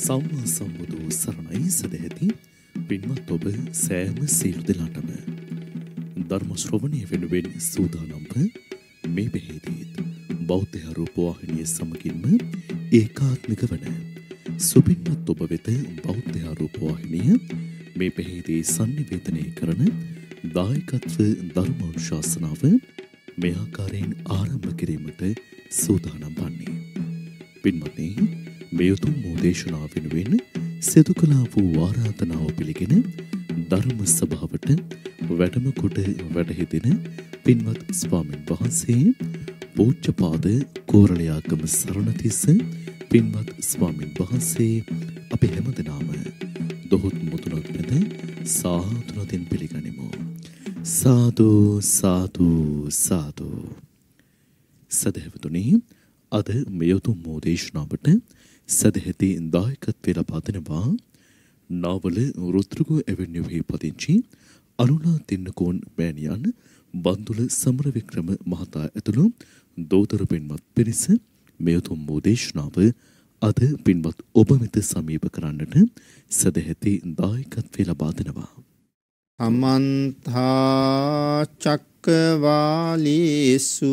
සම්මා සම්බුදු සරණයි සදැහැති පින්වත් ඔබ සෑම සියලු දෙනාටම ධර්ම ශ්‍රවණය වෙනුවෙන් සූදානම්ව මේ පෙරේදීත් බෞද්ධ රූපවාහිනිය සමගින්ම ඒකාත්මික වන සුපින්වත් ඔබ වෙත බෞද්ධ රූපවාහිනිය මේ පෙරේදී sannivedanaya කරන දායකත්ව ධර්මානුශාසනාව මේ ආකාරයෙන් ආරම්භ කිරීමට සූදානම් වන්නේ පින්වත්නි මෙයුතුම් වූ දේශනා වෙනුවෙන් සිදු කලා වූ ආරාධනාව පිළිගෙන ධර්ම සභාවට වැඩම කොට වැඩහිදෙන පින්වත් ස්වාමින් වහන්සේ පූජ්‍යපාද කෝරළයාගම සරණතිස්ස පින්වත් ස්වාමින් වහන්සේ අපි හැමදෙනාම දොහොත් මුතුනොත් වෙත සාතුනතින් පිළිගනිමු සාදු සාදු සාදු සදහැවතුනි අද මෙයුතුම් වූ දේශනාවට සදැහැති දායකත්වයට පතනවා නාවල රුද්‍රගෝ ඇවෙන්නිවෙහි පදිංචි අරුණා තින්නකෝන් මෑණියන් බන්දුල සමරවික්‍රම මහතා ඇතුළු දෝතර පින්වත් පිරිස මේ උතුම් වූ දේශනාව අද පින්වත් ඔබ වෙත සමීප කරන්නට සදැහැති දායකත්වය ලබා දෙනවා. අමන්තා චක්කවාලීසු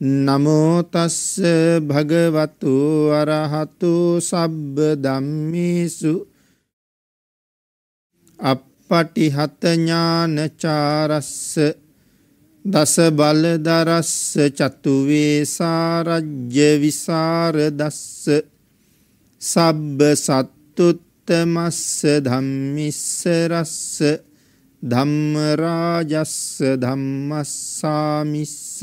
නමෝතස්ස භගවතු අරහතු සබ්බ දම්මිසු අපපටිහතඥානචාරස්ස දස බලදරස්ස චතුවේසාරජ්‍ය විසාරදස්ස සබ්බ සත්තුත්තමස්ස ධම්මිස්සරස්ස ධම්මරාජස්ස ධම්මස්සාමිස්ස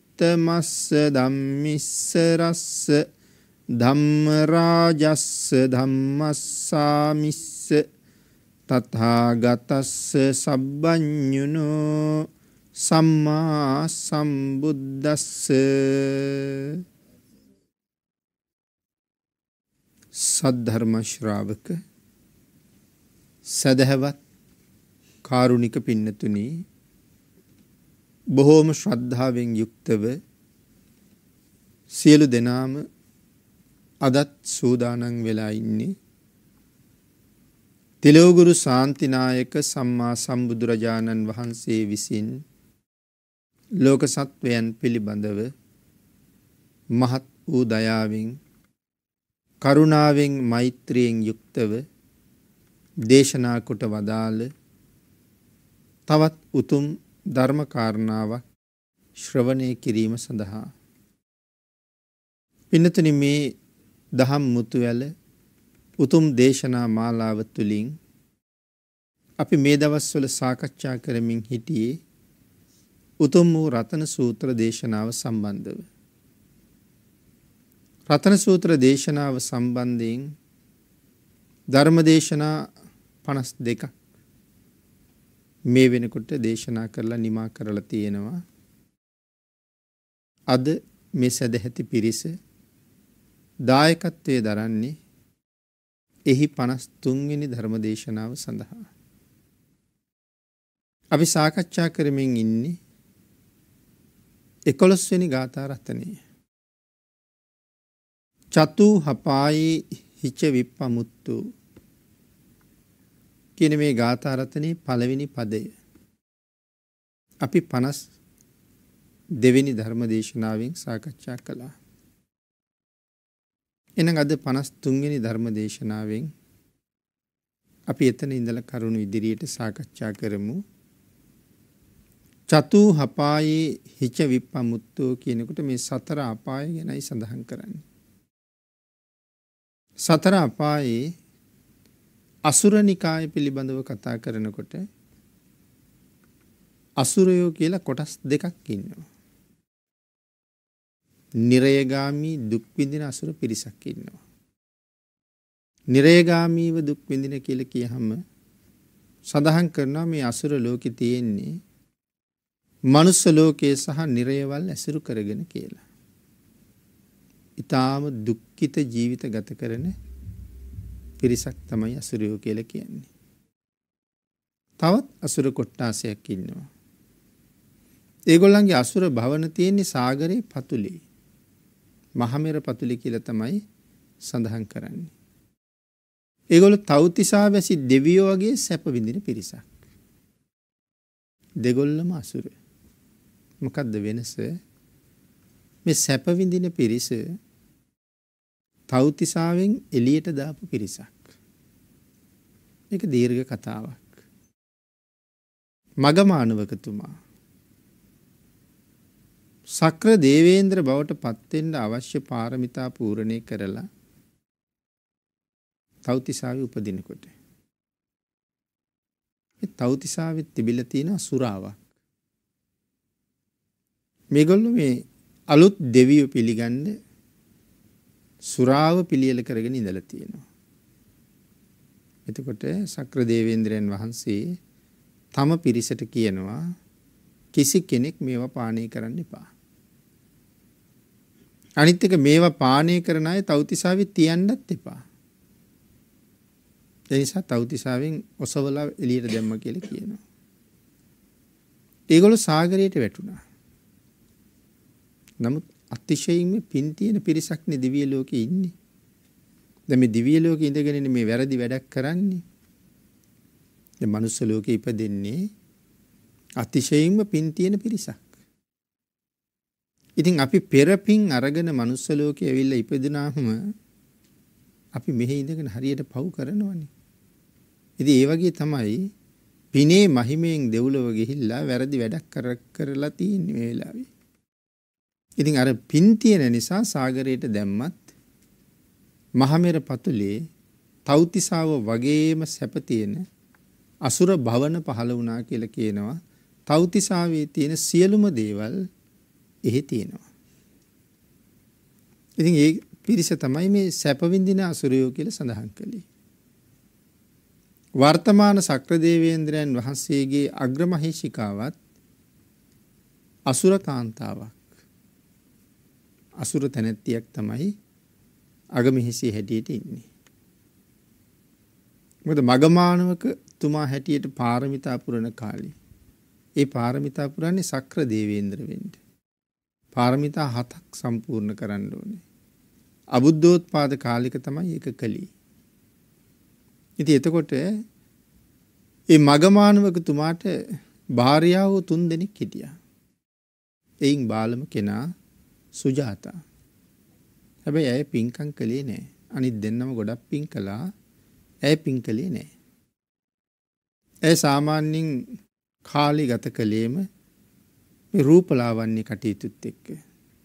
මස්ස ධම්මිස්ස රස්ස ධම්ම රාජස්ස ධම්මස්සාමිස්ස තථාගතස්ස සබ්බඤුනෝ සම්මා සම්බුද්දස්ස සද්ධර්ම ශ්‍රාවක සදහවත් කාරුණික පින්නතුනි බොහෝම ශ්‍රද්ධාවෙන් යුක්තව සියලු දෙනාම අදත් සූදානම් වෙලා ඉන්නේ තිලෝගුරු සාන්තිනායක සම්මා සම්බුදුරජාණන් වහන්සේ විසින් ලෝක සත්වයන් පිළිබඳව මහත් වූ දයාවෙන් කරුණාවෙන් මෛත්‍රියෙන් යුක්තව දේශනා කොට වදාළ තවත් උතුම් ධර්මකාරණාවක් ශ්‍රවණය කිරීම සඳහා. පිනතුන මේ දහම් මුතුවැල උතුම් දේශනා මාලාව තුළින් අපි මේ දවස්වල සාකච්ඡා කරමින් හිටියේ උතුම් වූ රතන සූත්‍ර දේශනාව සම්බන්ධව. රතන සූත්‍ර දේශනාව සම්බන්ධයෙන් ධර්මදේශනා පනස් දෙකක් මේ වෙනකොට දේශනා කරලා නිමා කරලා තියෙනවා. අද මේ සැදැහැති පිරිස දායකත්වය දරන්නේ එහි පනස් තුන්වෙනි ධර්මදේශනාව සඳහා. අපි සාකච්ඡා කරමින් ඉන්නේ එකොළොස්වෙනි ගාථාරත්තනය. චතු හපායේ හිච්ච විප්පමුත්තුූ කියන මේ ගාථාරත්නයේ පළවෙනි පදය. අපි පනස් දෙවෙනි ධර්ම දේශනාවෙන් සාකච්ඡා කළා. එන අද පනස් තුන්ගනි ධර්ම දේශනාවෙන් අපි එතන ඉඳල කරුණු ඉදිරියට සාකච්ඡා කරමු. චතු හපායේ හිච විප්පමුත්තෝ කියනකොට මේ සතර අපාය ගැනයි සඳහන් කරන්න. සතර අපායේ අසුර නිකාය පිළිබඳව කතා කරනකොට අසුරයෝ කියලා කොටස් දෙකක් ඉන්නවා. නිරයගාමී දුක් විඳින අසුර පිරිසක් ඉන්නවා. නිරයගාමීව දුක් විඳින කියලා කියහම සඳහන් කරනවා මේ අසුර ලෝකෙ තියෙන්නේ මනුස්ස ලෝකයේ සහ නිරයවල් ඇසුරු කරගෙන කියලා. ඊටාම දුක්ඛිත ජීවිත ගත කරන පිරිසක් තමයි අසුරයෝ කියල කියන්නේ. තවත් අසුර කොට්ටාසයක් ඉන්නවා. ඒගොල්ලන්ගේ අසුර භවන තියෙන්නේ සාගරයේ පතුලේ. මහමෙර පතුලි කියල තමයි සඳහන් කරන්නේ. ඒගොල තෞතිසා වැසි දෙවියෝ වගේ සැප විඳින පිරිසක්. දෙගොල්ලම අසුර. මොකක්ද වෙනස මේ සැපවිඳින පිරිස තෞතිසාවෙන් එළියට දාපු පිරිසක්. මේක දීර්ඝ කතාවක්. මගමානවකතුමා සක්‍ර දේවේන්ද්‍ර බවට පත්වෙන්න අවශ්‍ය පාරමිතා පූරණය කරලා තෞතිසාවි උපදිනකොට. තෞතිසාවිත් තිබිල තියෙන සුරාවක්. මේගොල්ලු මේ අලුත් දෙවියෝ පිළිගන්න සුරාව පිළියෙල කරගෙන ඉඳලා තියෙනවා. එතකොට සක්‍ර දේවේන්ද්‍රයන් වහන්සේ තම පිරිසට කියනවා කිසි කෙනෙක් මේවා පානය කරන්න එපා. අනිත් එක මේවා පානය කරන අය තවතිසාවෙ තියන්නත් එපා. ඒ නිසා තවතිසාවෙන් ඔසවලා එළියට දැම්ම කියලා කියනවා. ඒගොල්ලෝ සාගරයට වැටුණා. නමුත් අතිශයින්ම පින් තියෙන පිරිසක්නේ දිව්‍ය ලෝකේ ඉන්නේ. දැන් මේ දිව්‍ය ලෝකේ ඉඳගෙන මේ වැරදි වැඩක් කරන්නේ. දැන් මනුස්ස ලෝකේ ඉපදෙන්නේ අතිශයින්ම පින් තියෙන පිරිසක්. ඉතින් අපි පෙර පින් අරගෙන මනුස්ස ලෝකේ ඇවිල්ලා ඉපදුනාම අපි මෙහි ඉඳගෙන හරියට පව් කරනවනේ. ඉතින් ඒ වගේ තමයි පිනේ මහිමයෙන් දෙව්ලොව ගිහිල්ලා වැරදි වැඩක් කර කරලා තියෙන මේ වෙලාවේ. ඉතින් අර පින් තියෙන නිසා සාගරයට දැම්මත් මහමෙර පතුලේ තෞතිසාව වගේම සැප තියෙන අසුර භවන පහළ වුණා කියලා කියනවා. තෞතිසාවේ තියෙන සියලුම දේවල් එහි තියෙනවා. ඉතින් ඒ පිරිස තමයි මේ සැප විඳින අසුරයෝ කියලා සඳහන් කළේ. වර්තමාන සක්‍රදේවේන්ද්‍රයන් වහන්සේගේ අග්‍රමහේෂිකාවත් අසුර කාන්තාවක්. අසුර තැනැත්තියක් තමයි අගමිහිසේ හැටියට ඉන්නේ. මොද මගමානවක තුමා හැටියට පාරමිතා පුරණ කාලේ. ඒ පාරමිතා පුරන්නේ සක්‍ර දේවේන්ද්‍ර වෙන්ට. පාරමිතා හතක් සම්පූර්ණ කරන්න ඕනේ. අබුද්ධෝත්පාද කාලික තමයි ඒක කළී. ඉති එතකොට ඒ මගමානවක තුමාට භාරියාවෝ තුන් දෙනෙක් හිටිය. එයින් බාලම කෙනා සුජාතා. හැබැයි ඇය පින්කං කළේ නෑ අනිත් දෙන්නම ගොඩක් පින් කළා ඇය පින් කළේ නෑ. ඇය සාමාන්‍යෙන් කාලි ගත කළේම රූපලාවන්නේ කටයුතුත් එක්ක.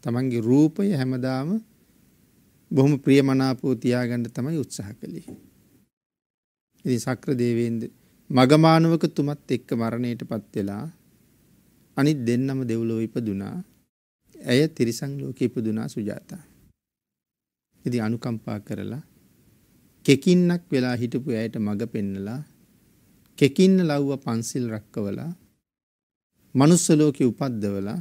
තමන්ගේ රූපය හැමදාම බොහොම ප්‍රියමනාපෝ තියාගන්න තමයි උත්සාහ කළේ. ඉති සක්‍ර දේවේන්ද මගමානුවක තුමත් එක්ක මරණයට පත්වෙලා අනිත් දෙන්නම දෙව්ලෝ ඉපදුනා ඇය තිරිසං ලෝක ඉපදුනා සුජාතා. ඉති අනුකම්පා කරලා කෙකින්නක් වෙලා හිටපු ඇයට මඟ පෙන්නලා කෙකින්න ලව්ව පන්සිල් රක්කවලා මනුස්සලෝක උපද්දවලා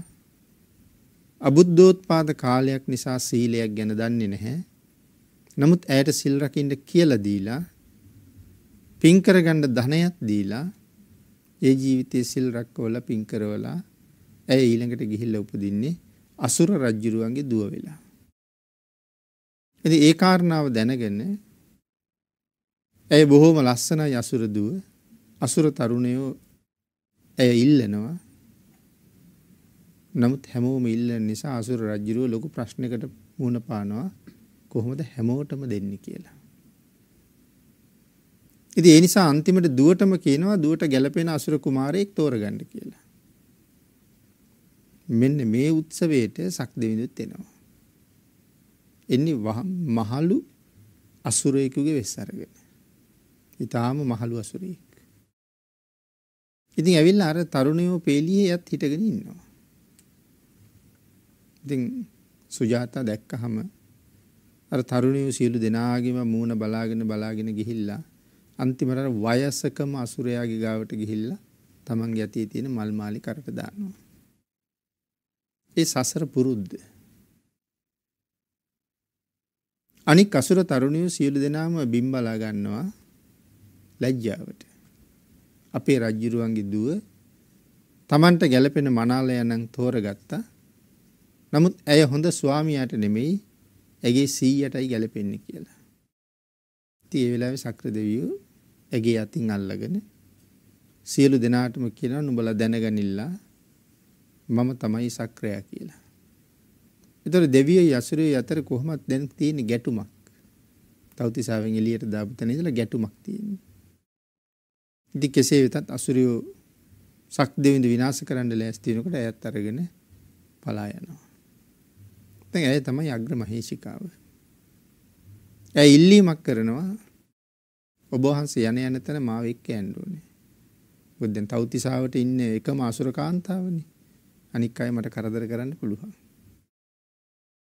අබුද්ධෝත්පාද කාලයක් නිසා සීලයක් ගැන දන්නේ නැහැ. නමුත් ඇයට සිල් රකින්න කියලා දීලා පින් කරගන්න ධනයක් දීලා ඒ ජීවිතයේ සිල් රැකවලා පින් කරවලා ඇය ඊළඟට ගිහිල්ලා උපදින්නේ අසුර රජ්ජුරුවන්ගේ දුව වෙලා. ඇති ඒ කාරණාව දැනගන්න ඇය බොහෝම ලස්සන යසුර දුව අසුර තරුණයෝ ඇය ඉල්ලනවා නමුත් හැමෝම ඉල්ල නිසා අසුර රජ්ජුරුව ලොකු ප්‍රශ්නකට මුණ පානවා කොහොමද හැමෝටම දෙන්න කියලා. ඉති ඒ නිසා අන්තිමට දුවටම කියනවා දුවට ගැලපෙන අසුර කුමාරයෙක් තෝරගණ්ඩ කියලා. මෙන්න මේ උත්සවයට සක් දෙවිඳුත් එනවා. එන්නේ මහලු අසුරයෙකුගේ වෙස් අරගෙන. ඊටාම මහලු අසුරයෙක්. ඉතින් ඇවිල්ලා අර තරුණයෝ පෙළියේ යත් හිටගෙන ඉන්නවා. ඉතින් සුජාතා දැක්කහම අර තරුණයෝ සියලු දෙනාගේම මූණ බලාගෙන බලාගෙන ගිහිල්ලා අන්තිමට වයසකම අසුරයාගේ ගාවට ගිහිල්ලා තමන්ගේ අතේ තියෙන මල් මාලි කරට දානවා. ඒ සසර පුරුද්ද. අනික් අසුර තරුණියෝ සියලු දෙනාම බිම් බලා ගන්නවා ලැජ්ජාවට. අපේ රජ්ජුරුවන්ගේ දුව තමන්ට ගැලපෙන මනාලය නම් තෝරගත්තා. නමුත් ඇය හොඳ ස්වාමියාට නෙමෙයි ඇගේ සීයටයි ගැලපෙන්නේ කියලා. ඉතින් ඒ වෙලාවේ සක්‍ර දෙවියෝ ඇගේ අතින් අල්ලගෙන සියලු දෙනාටම කියනවා නුඹලා දැනගනිල්ලා මම තමයි සක්‍රයා කියලා. එතකොට දෙවියයි අසුරයයි අතර කොහොමද දැන් තියෙන ගැටුමක්? තවතිසාවෙන් එළියට දාපු තැන ඉඳලා ගැටුමක් තියෙනවා. ඉතින් කෙසේ වෙතත් අසුරයෝ සක් දෙවිඳු විනාශ කරන්න ලෑස්ති වෙනකොට ඇයත් අරගෙන පලා යනවා. දැන් ඇය තමයි අග්‍ර මහේෂිකාව. ඇය ඉල්ලීමක් කරනවා ඔබ වහන්සේ යන යන තැන මාව එක්ක යන්න ඕනේ. මොකද දැන් තවතිසාවට ඉන්නේ එකම අසුර කාන්තාවනේ. අනික් අය මට කරදර කරන්න පුළුවන්.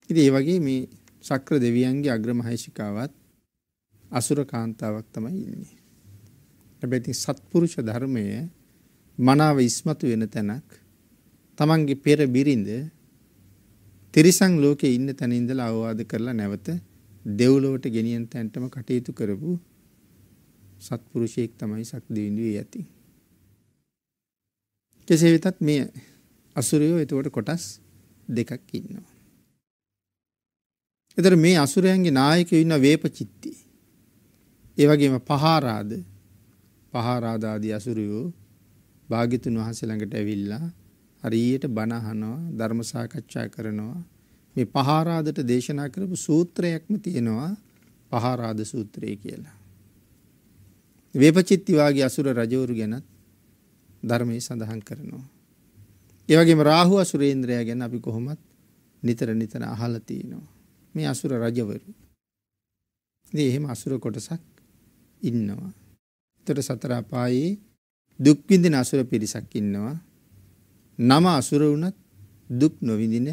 ඉතින් ඒ වගේ මේ ශක්‍ර දෙවියන්ගේ අග්‍රමහේශිකාවත් අසුර කාන්තාවක් තමයි ඉන්නේ. හැබැයි ඉතින් සත්පුරුෂ ධර්මය මනාව ඉස්මතු වෙන තැනක් තමන්ගේ පෙර බිරිඳ තිරිසන් ලෝකේ ඉන්න තැන ඉඳලා අවවාද කරලා නැවත දෙව්ලොවට ගෙනියන තැනටම කටයුතු කරපු සත්පුරුෂයෙක් තමයි සක්දෙවිඳුවේ යති. කෙසේ වෙතත් මේ අසුරයෝ එතකොට කොටස් දෙකක් ඉන්නවා. එතකොට මේ අසුරයන්ගේ නායකයෝ ඉන්න වේපචිත්ති. ඒ වගේම පහාරාද පහාරාද ආදී අසුරයෝ භාග්‍යතුන් වහන්සේ ළඟට ඇවිල්ලා හරියට බණ අහනවා ධර්ම සාකච්ඡා කරනවා මේ පහාරාදට දේශනා කරපු සූත්‍රයක්ම තියෙනවා පහාරාද සූත්‍රය කියලා. වේපචිත්ති වාගේ අසුර රජවරු ගැනත් ධර්මයේ සඳහන් කරනවා. ඒවගේම රාහු අසුරේන්ද්‍රයා ගැන අපි කොහොමත් නිතර නිතර අහලතියනවා. මේ අසුර රජවරු. එහෙම අසුර කොටසක් ඉන්නවා. තොට සතරාපායේ දුක්විඳින අසුර පිරිසක් ඉන්නවා. නම අසුර වනත් දුක් නොවිඳින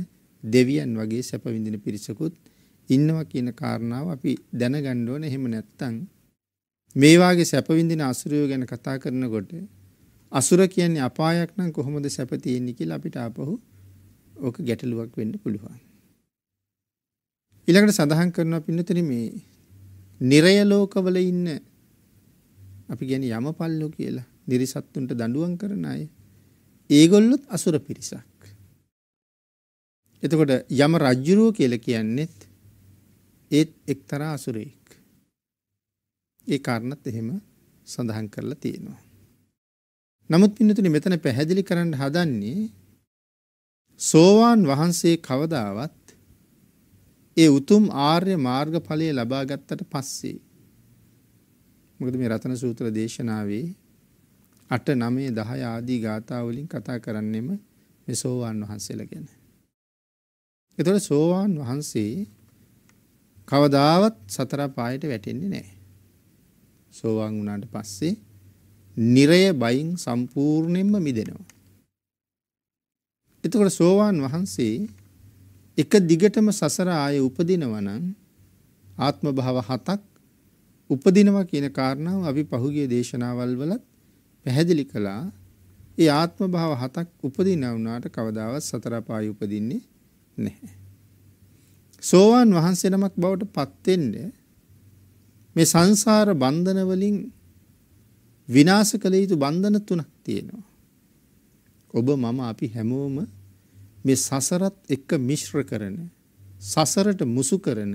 දෙවියන් වගේ සැපවිඳින පිරිසකුත් ඉන්නවා කියන කාරණාව අපි දැනගණ්ඩෝන එහෙම නැත්තං මේවාගේ සැපවිඳින අසුරයෝ ගැන කතා කරනකොට අසුර කියන්නේ අපායක් නම් කොහොමද සැප තියෙන්නේ කියලා අපිට ආපහු ඕක ගැටලුවක් වෙන්න පුළුවන්. ඊළඟට සඳහන් කරනවා පින්නතනි මේ නිරය ලෝකවල ඉන්න අපි කියන්නේ යමපල්ලෝ කියලා නිරිසත්තුන්ට දඬුවම් කරන අය ඒගොල්ලොත් අසුර පිරිසක්. එතකොට යම රජ්ජුරුව කියලා කියන්නේත් ඒත් එක්තරා අසුරෙක්. ඒ කාරණත් එහෙම සඳහන් කරලා තියෙනවා. නමුත් පින්නතුනි මෙතන පැහැදිලි කරන්න හදන්නේ සෝවාන් වහන්සේ කවදාවත් ඒ උතුම් ආර්ය මාර්ගඵලය ලබා ගත්තට පස්සේ මොකද මේ රතන සූත්‍ර දේශනාවේ අට නමේ දහය ආදී ගාථාවලින් කතා කරන්නෙම මේ සෝවාන් වහන්සේලා ගැන. එතකොට සෝවාන් වහන්සේ කවදාවත් සතර පායට වැටෙන්නේ නැහැ. සෝවාන් වුණාට පස්සේ නිරය බයින් සම්පූර්ණයෙන්ම මිදෙනවා. එතකොට සෝවාන් වහන්සේ එක දිගටම සසර ආයේ උපදිනවා නම් ආත්ම භව හතක් උපදිනවා කියන කාරණාව අපි පහුගිය දේශනාවල් වලත් පැහැදිලි කළා. ඒ ආත්ම භව හතක් උපදිනා වුණාට කවදාවත් සතර පාය උපදින්නේ නැහැ. සෝවාන් වහන්සේ නමක් බවට පත් වෙන්නේ මේ සංසාර බන්ධන වලින් විනාශ කළ යුතු බන්ධන තුනක් තියෙනවා. ඔබ මම අපි හැමෝම මේ සසරත් එක්ක මිශ්‍ර කරන සසරට මුසු කරන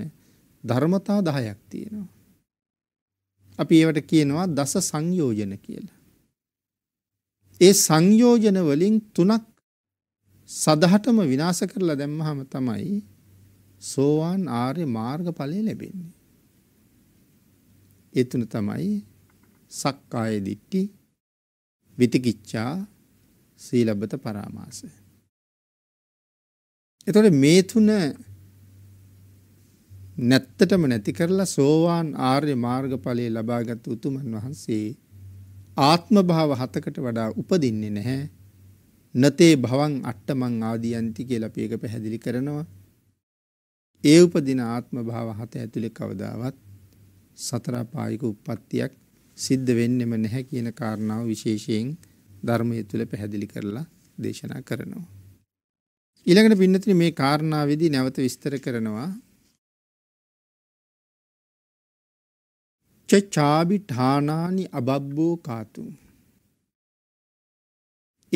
ධර්මතා 10ක් තියෙනවා. අපි ඒවට කියනවා දස සංයෝජන කියලා. ඒ සංයෝජන වලින් තුනක් සදහටම විනාශ කරලා දැම්මහම තමයි සෝවාන් ආර්ය මාර්ගඵලය ලැබෙන්නේ. ඒ තුන තමයි සක්කාය දිට්ටි විතිකිච්ඡා සීලබ්බත පරාමාස. එතකොට මේ තුන නැත්තටම නැති කරලා සෝවාන් ආර්ය මාර්ගඵලයේ ලබාගත් උතුමන් වහන්සේ ආත්ම භාව හතකට වඩා උපදින්නේ නැහැ. නතේ භවං අට්ටමං ආදියන්ති කියලා අපි ඒක පැහැදිලි කරනවා. ඒ උපදින ආත්ම භාව හත ඇතුලේ කවදාවත් සතර පායික උප්පත්තියක් සිද්ධ වෙන්නෙම නැහැ කියන කාරණාව විශේෂයෙන් ධර්මය තුළ පැහැදිලි කරලා දේශනා කරනවා. ඊළඟට පින්නතින මේ කාරණාවේදී නැවත විස්තර කරනවා චාබි ඨානානි අබබ්බෝ කාතු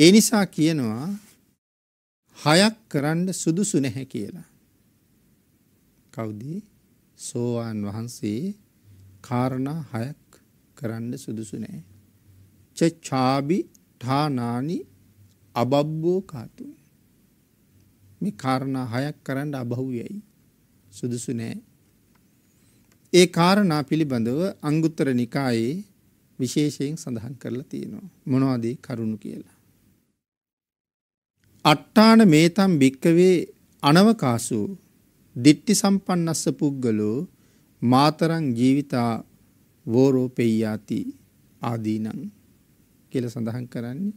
ඒ නිසා කියනවා හයක් කරන්න සුදුසු නැහැ කියලා කවුද සෝවාන් වහන්සේ කාරණා හයක් කරන්න සුදුසු නෑ. චාබි ඨානානි අබබ්බෝ කාතු. මේ කාරණා හයක් කරන්න අබහුවයයි සුදුසු නෑ. ඒ කාරණා පිළිබඳව අංගුත්තර නිකායේ විශේෂයෙන් සඳහන් කරලා තියෙනවා. මොනවද කරුණු කියලා. අට්ටාන මේතම් භික්කවේ අනවකාසු දිට්ටි සම්පන්නස්ස පුද්ගලෝ මාතරං ජීවිතා වෝරෝපෙයියාති ආදීනං කියල සඳහන් කරන්නේ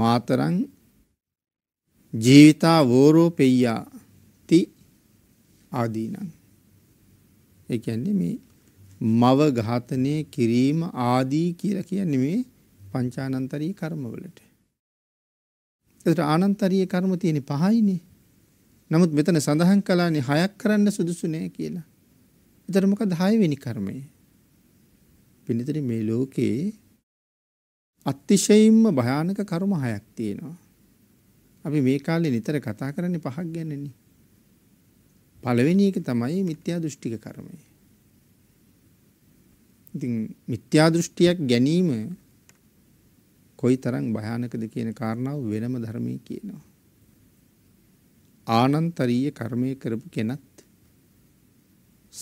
මාතරං ජීවිතා වෝරෝපෙයියා ති ආදීනං එකන්නේ මේ මව ඝාතනය කිරීම ආදී කියලා කියන්නේ මේ පංචානන්තරී කර්මවලට. එතකොට ආනන්තරී කර්ම තියෙන පහයිනේ. නමුත් මෙතන සඳහන් කළානේ හයක් කරන්න සුදුසු නෑ කියලා. එතකොට මොකද හයවෙනි කර්මය? පිනිතර මේ ලෝකයේ අත්තිශයින්ම භයානක කරුම හයක් තියෙනවා. අපි මේ කාලේ නිතර කතා කරන්නේ පහක් ගැනනේ. පළවෙනි එක තමයි මිත්‍යා දෘෂ්ටික කර්මය. ඉතින් මිත්‍යා දෘෂ්ටියක් ගැනීම කොයිතරම් භයානකද කියන කාරණාව වෙනම ධර්මයේ කියනවා. ආනන්තරීය කර්මය කරපු කෙනත්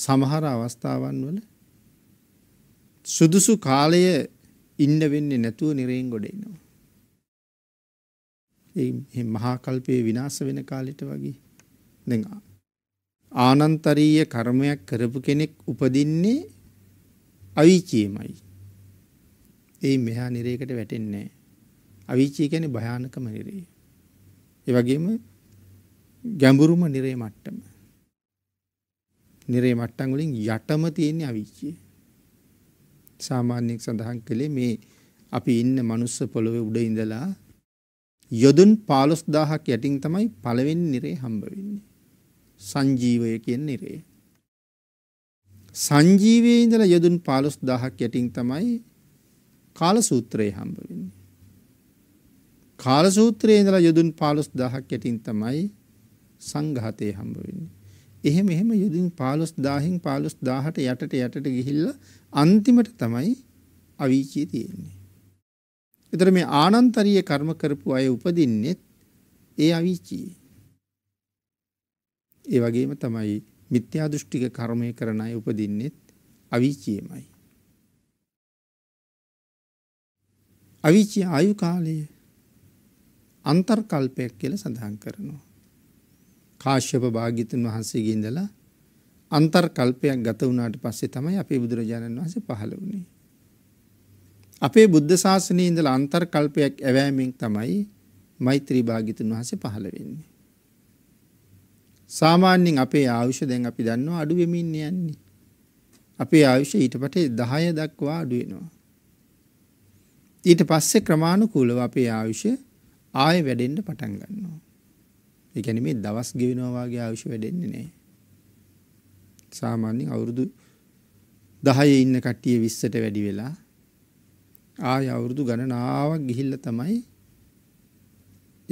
සමහර අවස්ථාවන් වල සුදුසු කාලය ඉන්න වෙන්නේ නැතුව නිරයෙන් ගොඩ එනවා. ඒ මහාකල්පයේ විනාස වෙන කාලෙට වගේ දෙ ආනන්තරීය කර්මයක් කරපු කෙනෙක් උපදින්නේ අවිචියමයි. ඒ මෙහා නිරේකට වැටෙන්නේ අවිචී කැන භයානකම නිරේ. ඒවගේම ගැඹුරුම නිරේ මට්ටම. නිරේ මට්ටංගලින් යටම තියෙන්නේ අවිච්චිය. සාමාන්‍යයෙන් සඳහන් කළේ මේ අපි ඉන්න මනුස්ස පොළොවේ උඩ ඉඳලා යොදුන් 15000ක් යටින් තමයි පළවෙනි නිරේ හම්බ වෙන්නේ. සංජීවය කියන නිරේ. සංජීවයේ ඉඳලා යොදුන් 15000ක් යටින් තමයි කාල සූත්‍රය හම්බ වෙන්නේ. කාල සූත්‍රයේ ඉඳලා යොදුන් 15000ක් යටින් තමයි සංඝාතේ හම්බ වෙන්නේ. එහෙම එහෙම යොදුන් 15000න් 15000ට යටට යටට ගිහිල්ලා අන්තිමට තමයි අවීචිය තියෙන්නේ. එතර මේ ආනන්තරීය කර්ම කරපු අය උපදින්නෙත් ඒ අවීචියේ. ඒ වගේම තමයි මිත්‍යා දෘෂ්ටික කර්මය කරන අය උපදින්නෙත් අවීචියමයි. අවීචිය ආයු කාලය අන්තර්කල්පයක් කියල සඳහන් කරනවා. කාශ්‍යප භාගිතුන් වහන්සේගේ ඉඳලා අන්තර්කල්පයක් ගත වුණාට පස්සේ තමයි අපේ බුදුරජාණන් වහන්සේ පහළ වුණේ. අපේ බුද්ධ ශාසනයේ ඉඳලා අන්තර්කල්පයක් ඇවෑමෙන් තමයි මෛත්‍රී භාග්‍යතුන් වහන්සේ පහළ වෙන්නේ. සාමාන්‍යයෙන් අපේ ආයුෂ දැන් අපි දන්නවා අඩු වෙමින් යන්නේ. අපේ ආයුෂ ඊට පස්සේ 10 දක්වා අඩු වෙනවා. ඊට පස්සේ ක්‍රමානුකූලව අපේ ආයුෂ ආයෙ වැඩෙන්න පටන් ගන්නවා. ඒ කියන්නේ මේ දවස් ගෙවෙනවා වගේ ආයුෂ වැඩෙන්නේ නැහැ. සාමාන්‍යෙන් අවුරුදු දහය ඉන්න කට්ටිය විස්සට වැඩි වෙලා ආය අවුරුදු ගණනාවක් ගිහිල්ල තමයි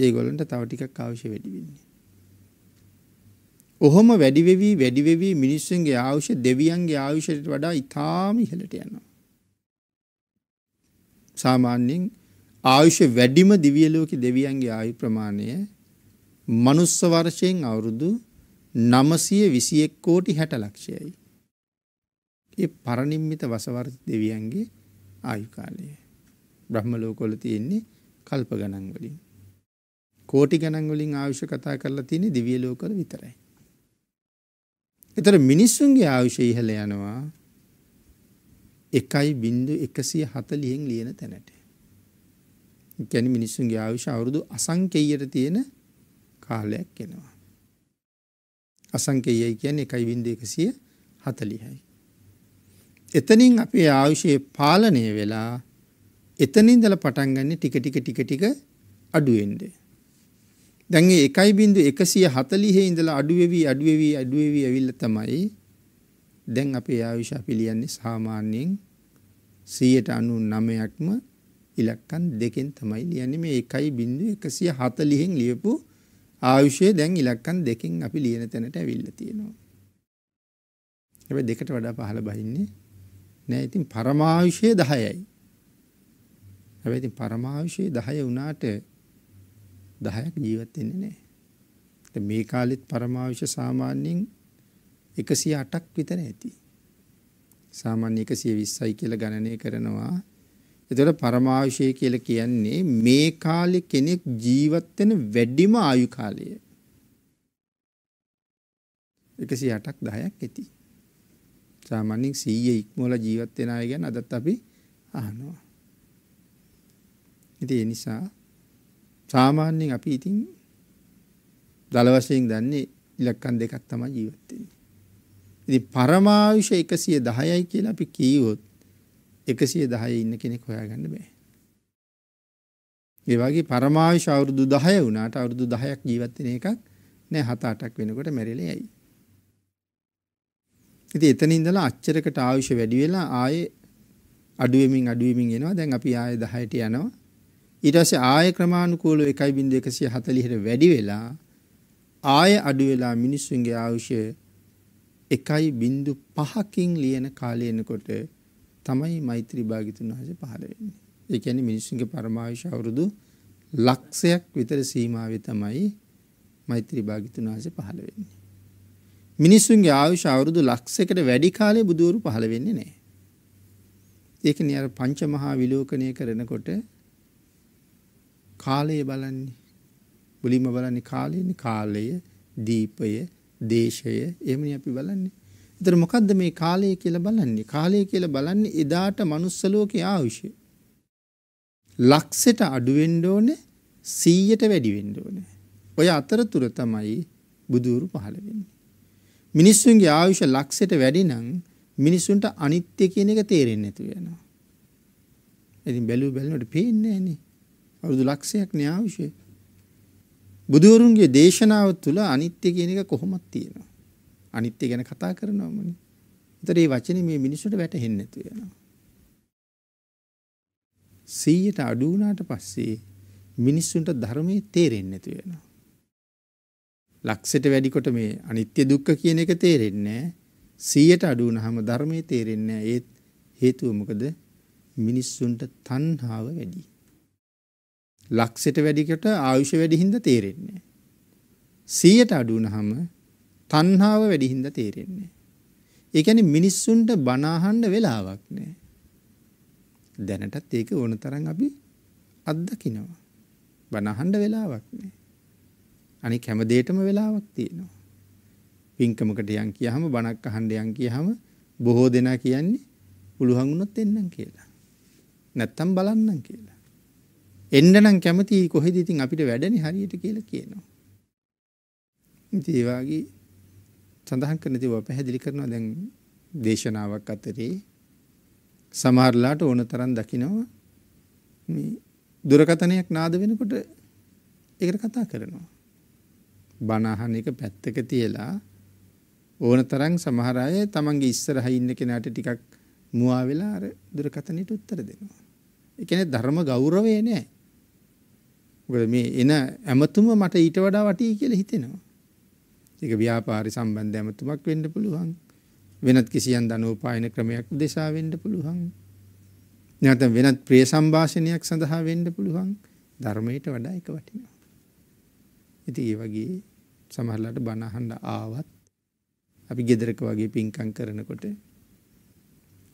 ඒගොලන්ට තවටිකක් අවශ්‍ය වැඩිවෙන්නේ. ඔහොම වැඩිවෙවී වැඩිවෙවී මිනිස්සුන්ගේ ආවුෂ දෙවියන්ගේ ආවිෂයට වඩා ඉතාම ඉහලට යනවා. සාමාන්‍යෙන් ආයුෂ වැඩිම දිවියලෝක දෙවියන්ගේ ආයු ප්‍රමාණය මනුස්ස වර්ෂයෙන් අවුරුදු නමසය විසියෙක් කෝටි හැට ලක්ෂයයි. ඒ පරණින්මිත වසවර් දෙවියන්ගේ ආයුකාලය. බ්‍රහ්මලෝකොල තියෙන්නේ කල්ප ගණන්වලින්. කෝටි ගණන්වලින් ආවිශ්‍ය කතා කරලා තියෙන දිවියලෝකල විතරයි. එතර මිනිස්සුන්ගේ ආවිශ්‍ය ඉහල යනවා එකයි බින්දු එකසිය හතලියෙන් ලියන තැනට. ගැන මිනිස්සුන්ගේ ආවිශ්‍ය අවුරුදු අසංකෙයට තියෙන කාලයක් එෙනවා. අසංකයයි කියන්නේ එකයි බින්ද එකසිය හතලිහයි. එතනින් අපේ ආයුෂයේ පාලනය වෙලා එතනින්දල පටන්ගන්නේ ටික ටික ටික ටික අඩුවෙන්ඩ. දැන් එකයි බින්දු එකසිය හතලිහෙ ඉඳලා අඩුවවී අඩුවවී අඩුවවී ඇවිල්ල තමයි දැන් අපේ ආවිශා පිළියන්නේ සාමාන්‍යයෙන් සීයට අනු නමයක්ම ඉලක්කන් දෙකෙන් තමයි ලියන්නේ මේ එකයි බින්දු එකසිය හතලිහෙන් ලියපු ආයුෂය දැන් ඉලක්කන් දෙකෙන් අපි ලියන තැනට ඇවිල්ල තියෙනවා. හැබැයි දෙකට වඩා පහළ බහින්නේ නෑ ඉතින් පරමායුෂය 10යි. හැබැයි ඉතින් පරමායුෂය 10 වුණාට 10ක් ජීවත් වෙන්නේ නෑ. දැන් මේ කාලෙත් පරමායුෂ සාමාන්‍යයෙන් 108ක් විතර ඇති. සාමාන්‍ය 120යි කියලා ගණනය කරනවා එතකොට පරමායුෂය කියලා කියන්නේ මේ කාලේ කෙනෙක් ජීවත් වෙන වැඩිම ආයු කාලය. 108ක් 10ක් ඇති. සාමාන්‍යයෙන් 100 ඉක්මවලා ජීවත් වෙන අය ගැන අදත් අපි අහනවා. ඉතින් ඒ නිසා සාමාන්‍යයෙන් අපි ඉතින් දල වශයෙන් දන්නේ ඉලක්කම් දෙකක් තමයි ජීවත් වෙන්නේ. ඉතින් පරමායුෂ 110යි කියලා අපි කියවොත් එකසිය දහය ඉන්න කෙනෙක් හොයාගන්න බෑ. ඒවාගේ පරමාවිශ අවුරුදු දහය වුණට අවුරුදු දහයක් ජීවත්වෙන එකක් නෑ හතාටක් වෙනකොට මැරිල යයි. ඇති එතන ඉඳලා අච්චරකට ආවිෂ වැඩි වෙලා ආය අඩුවමින් අඩුවමින් එෙනවා දැන් අපි ආය දහයට යනවා ඉටස ආය ක්‍රමාණුකූලු එකයි බින්ද එකසිය හතලිහිට වැඩි වෙලා ආය අඩුවෙලා මිනිස්සුන්ගේ ආවුෂය එකයි බින්දු පහකින් ලියන කාලයනකොට තමයි මෛත්‍රී භාගිතුන් වහසේ පහළ වෙන්නේ. ඒ කියන්නේ මිනිස්සුන්ගේ පරමායුෂ අවුරුදු ලක්ෂයක් විතර සීමාවේ තමයි මෛත්‍රී භාගිතුන් වහසේ පහළ වෙන්නේ. මිනිස්සුන්ගේ ආයුෂ අවුරුදු ලක්ෂයකට වැඩි කාලේ බුදුවරු පහළ වෙන්නේ නැහැ. ඒකනේ අර පංචමහා විලෝකණය කරනකොට කාලය බලන්නේ මුලින්ම බලන්නේ කාලයනේ කාලය දීපය දේශය එහෙමනේ අපි බලන්නේ ඒතර මොකද්ද මේ කාලය කියලා බලන්නේ? කාලය කියලා බලන්නේ එදාට manuss ලෝකේ ආවිෂය. ලක්ෂයට අඩු වෙන්න ඕනේ 100ට වැඩි වෙන්න ඕනේ. ඔය අතරතුර තමයි බුදුරු පහළ වෙන්නේ. මිනිස්සුන්ගේ ආයුෂ ලක්ෂයට වැඩි නම් මිනිස්සුන්ට අනිත්‍ය කියන එක තේරෙන්නේ නැතු වෙනවා. ඉතින් බැලුව බැලනකොට පේන්නේ නැහනේ. අවුරුදු ලක්ෂයක් නේ ආයුෂය. බුදුවරුන්ගේ දේශනාව තුළ අනිත්‍ය කියන එක කොහොමද තියෙනවා? අනිත්‍ය ගැන කතා කරනවමනේ. ඒතර මේ වචනේ මේ මිනිස්සුන්ට වැටහෙන්නේ නැතු වෙනවා. 100ට අඩු වුණාට පස්සේ මිනිස්සුන්ට ධර්මයේ තේරෙන්නේ නැති වෙනවා. ලක්ෂයට වැඩිකොට මේ අනිත්‍ය දුක්ඛ කියන එක තේරෙන්නේ නැහැ. 100ට අඩු වුණාම ධර්මයේ තේරෙන්නේ නැහැ. ඒත් හේතුව මොකද? මිනිස්සුන්ට තණ්හාව වැඩි. ලක්ෂයට වැඩිකොට ආයුෂ වැඩි හින්දා තේරෙන්නේ නැහැ. 100ට අඩු වුණාම තණ්හාව වැඩි හින්දා තේරෙන්නේ. ඒ කියන්නේ මිනිස්සුන්ට බණ අහන්න වෙලාවක් නැහැ. දැනටත් ඒක ඕන තරම් අපි අත්දකිනවා. බණ අහන්න වෙලාවක් නැහැ. අනික හැම දෙයකම වෙලාවක් තියෙනවා. පින්කමකට යන් කියහම බණක් අහන්න යන් කියහම බොහෝ දෙනා කියන්නේ පුළුවන් වුණොත් එන්නම් කියලා. නැත්තම් බලන්නම් කියලා. එන්න නම් කැමති කොහෙද ඉතින් අපිට වැඩනේ හරියට කියලා කියනවා. ඉතින් ඒ වගේ සඳහන් කරන තිබව පැහැදිලි කරනවා දැන් දේශනාවක් අතරේ සමහරලාට ඕන තරම් දකිනවා මේ දුරකතනයක් නාද වෙනකොට ඒකට කතා කරනවා. බණ අහන එක පැත්තක තියලා ඕන තරම් සමහර අය තමන්ගේ ඉස්සරහ ඉන්න කෙනාට ටිකක් මුවා වෙලා අර දුරකතනෙට උත්තර දෙනවා. ඒ කියන්නේ ධර්ම ගෞරවය නෑ. මොකද මේ එන ඇමතුම මට ඊට වඩා වටී කියලා හිතෙනවා. ඒක ව්‍යාපාරි සම්බන්ධ ඇමතුමක් වෙන්න පුළුවන් වෙනත් කිසියන් දනෝපායන ක්‍රමයක් දෙසා වෙන්න පුළුවන් නැත්නම් වෙනත් ප්‍රිය සම්භාෂණයක් සඳහා වෙන්න පුළුවන් ධර්මයට වඩා එක වටිනවා ඉතින් ඒ වගේ සමහරලාට බණ අහන්න ආවත් අපි ගෙදරක වගේ පින්කම් කරනකොට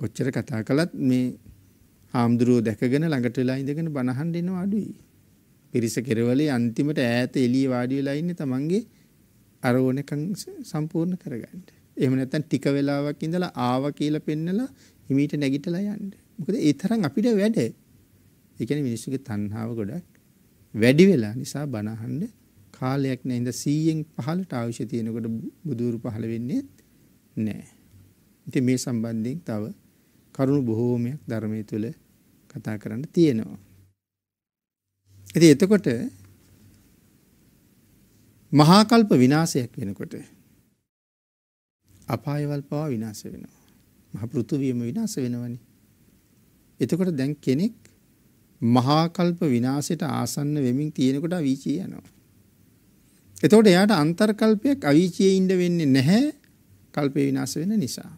කොච්චර කතා කළත් මේ හාමුදුරුවෝ දැකගෙන ළඟට වෙලා ඉඳගෙන බණ අහන්න එනවා අඩුයි. පිරිස කෙරවලේ අන්තිමට ඈත එළිය වාඩි වෙලා ඉන්නේ තමන්ගේ අරෝණකම් සම්පූර්ණ කරගන්න. එහෙම නැත්නම් ටික වෙලාවක් ඉඳලා ආවා කියලා පෙන්නලා හිමීට නැගිටලා යන්න. මොකද ඒ තරම් අපිට වැඩ. ඒ කියන්නේ මිනිස්සුගේ තණ්හාව ගොඩක් වැඩි වෙලා නිසා බණ අහන්න කාලයක් නැහැ. ඉඳ 100න් 15ට අවශ්‍ය තියෙනකොට බුදూరు පහළ වෙන්නේ නැහැ. ඉතින් මේ සම්බන්ධයෙන් තව කරුණු බොහෝමයක් ධර්මයේ තුල කතා කරන්න තියෙනවා. ඉතින් එතකොට මහාකල්ප විනාසයක් වෙනකොට අපායවල් පවා විනාස වෙනවා. මහ පෘතුවියම විනාස වෙනවනි. එතකොට දැන් කෙනෙක් මහාකල්ප විනාසයට ආසන්න වෙමින් තියෙනකොට අවීචී යනවා. එතකොට එයාට අන්තර්කල්පයක් අවීචයේ ඉන්න වෙන්නේ නැහැ කල්පේ විනාශ වෙන නිසා.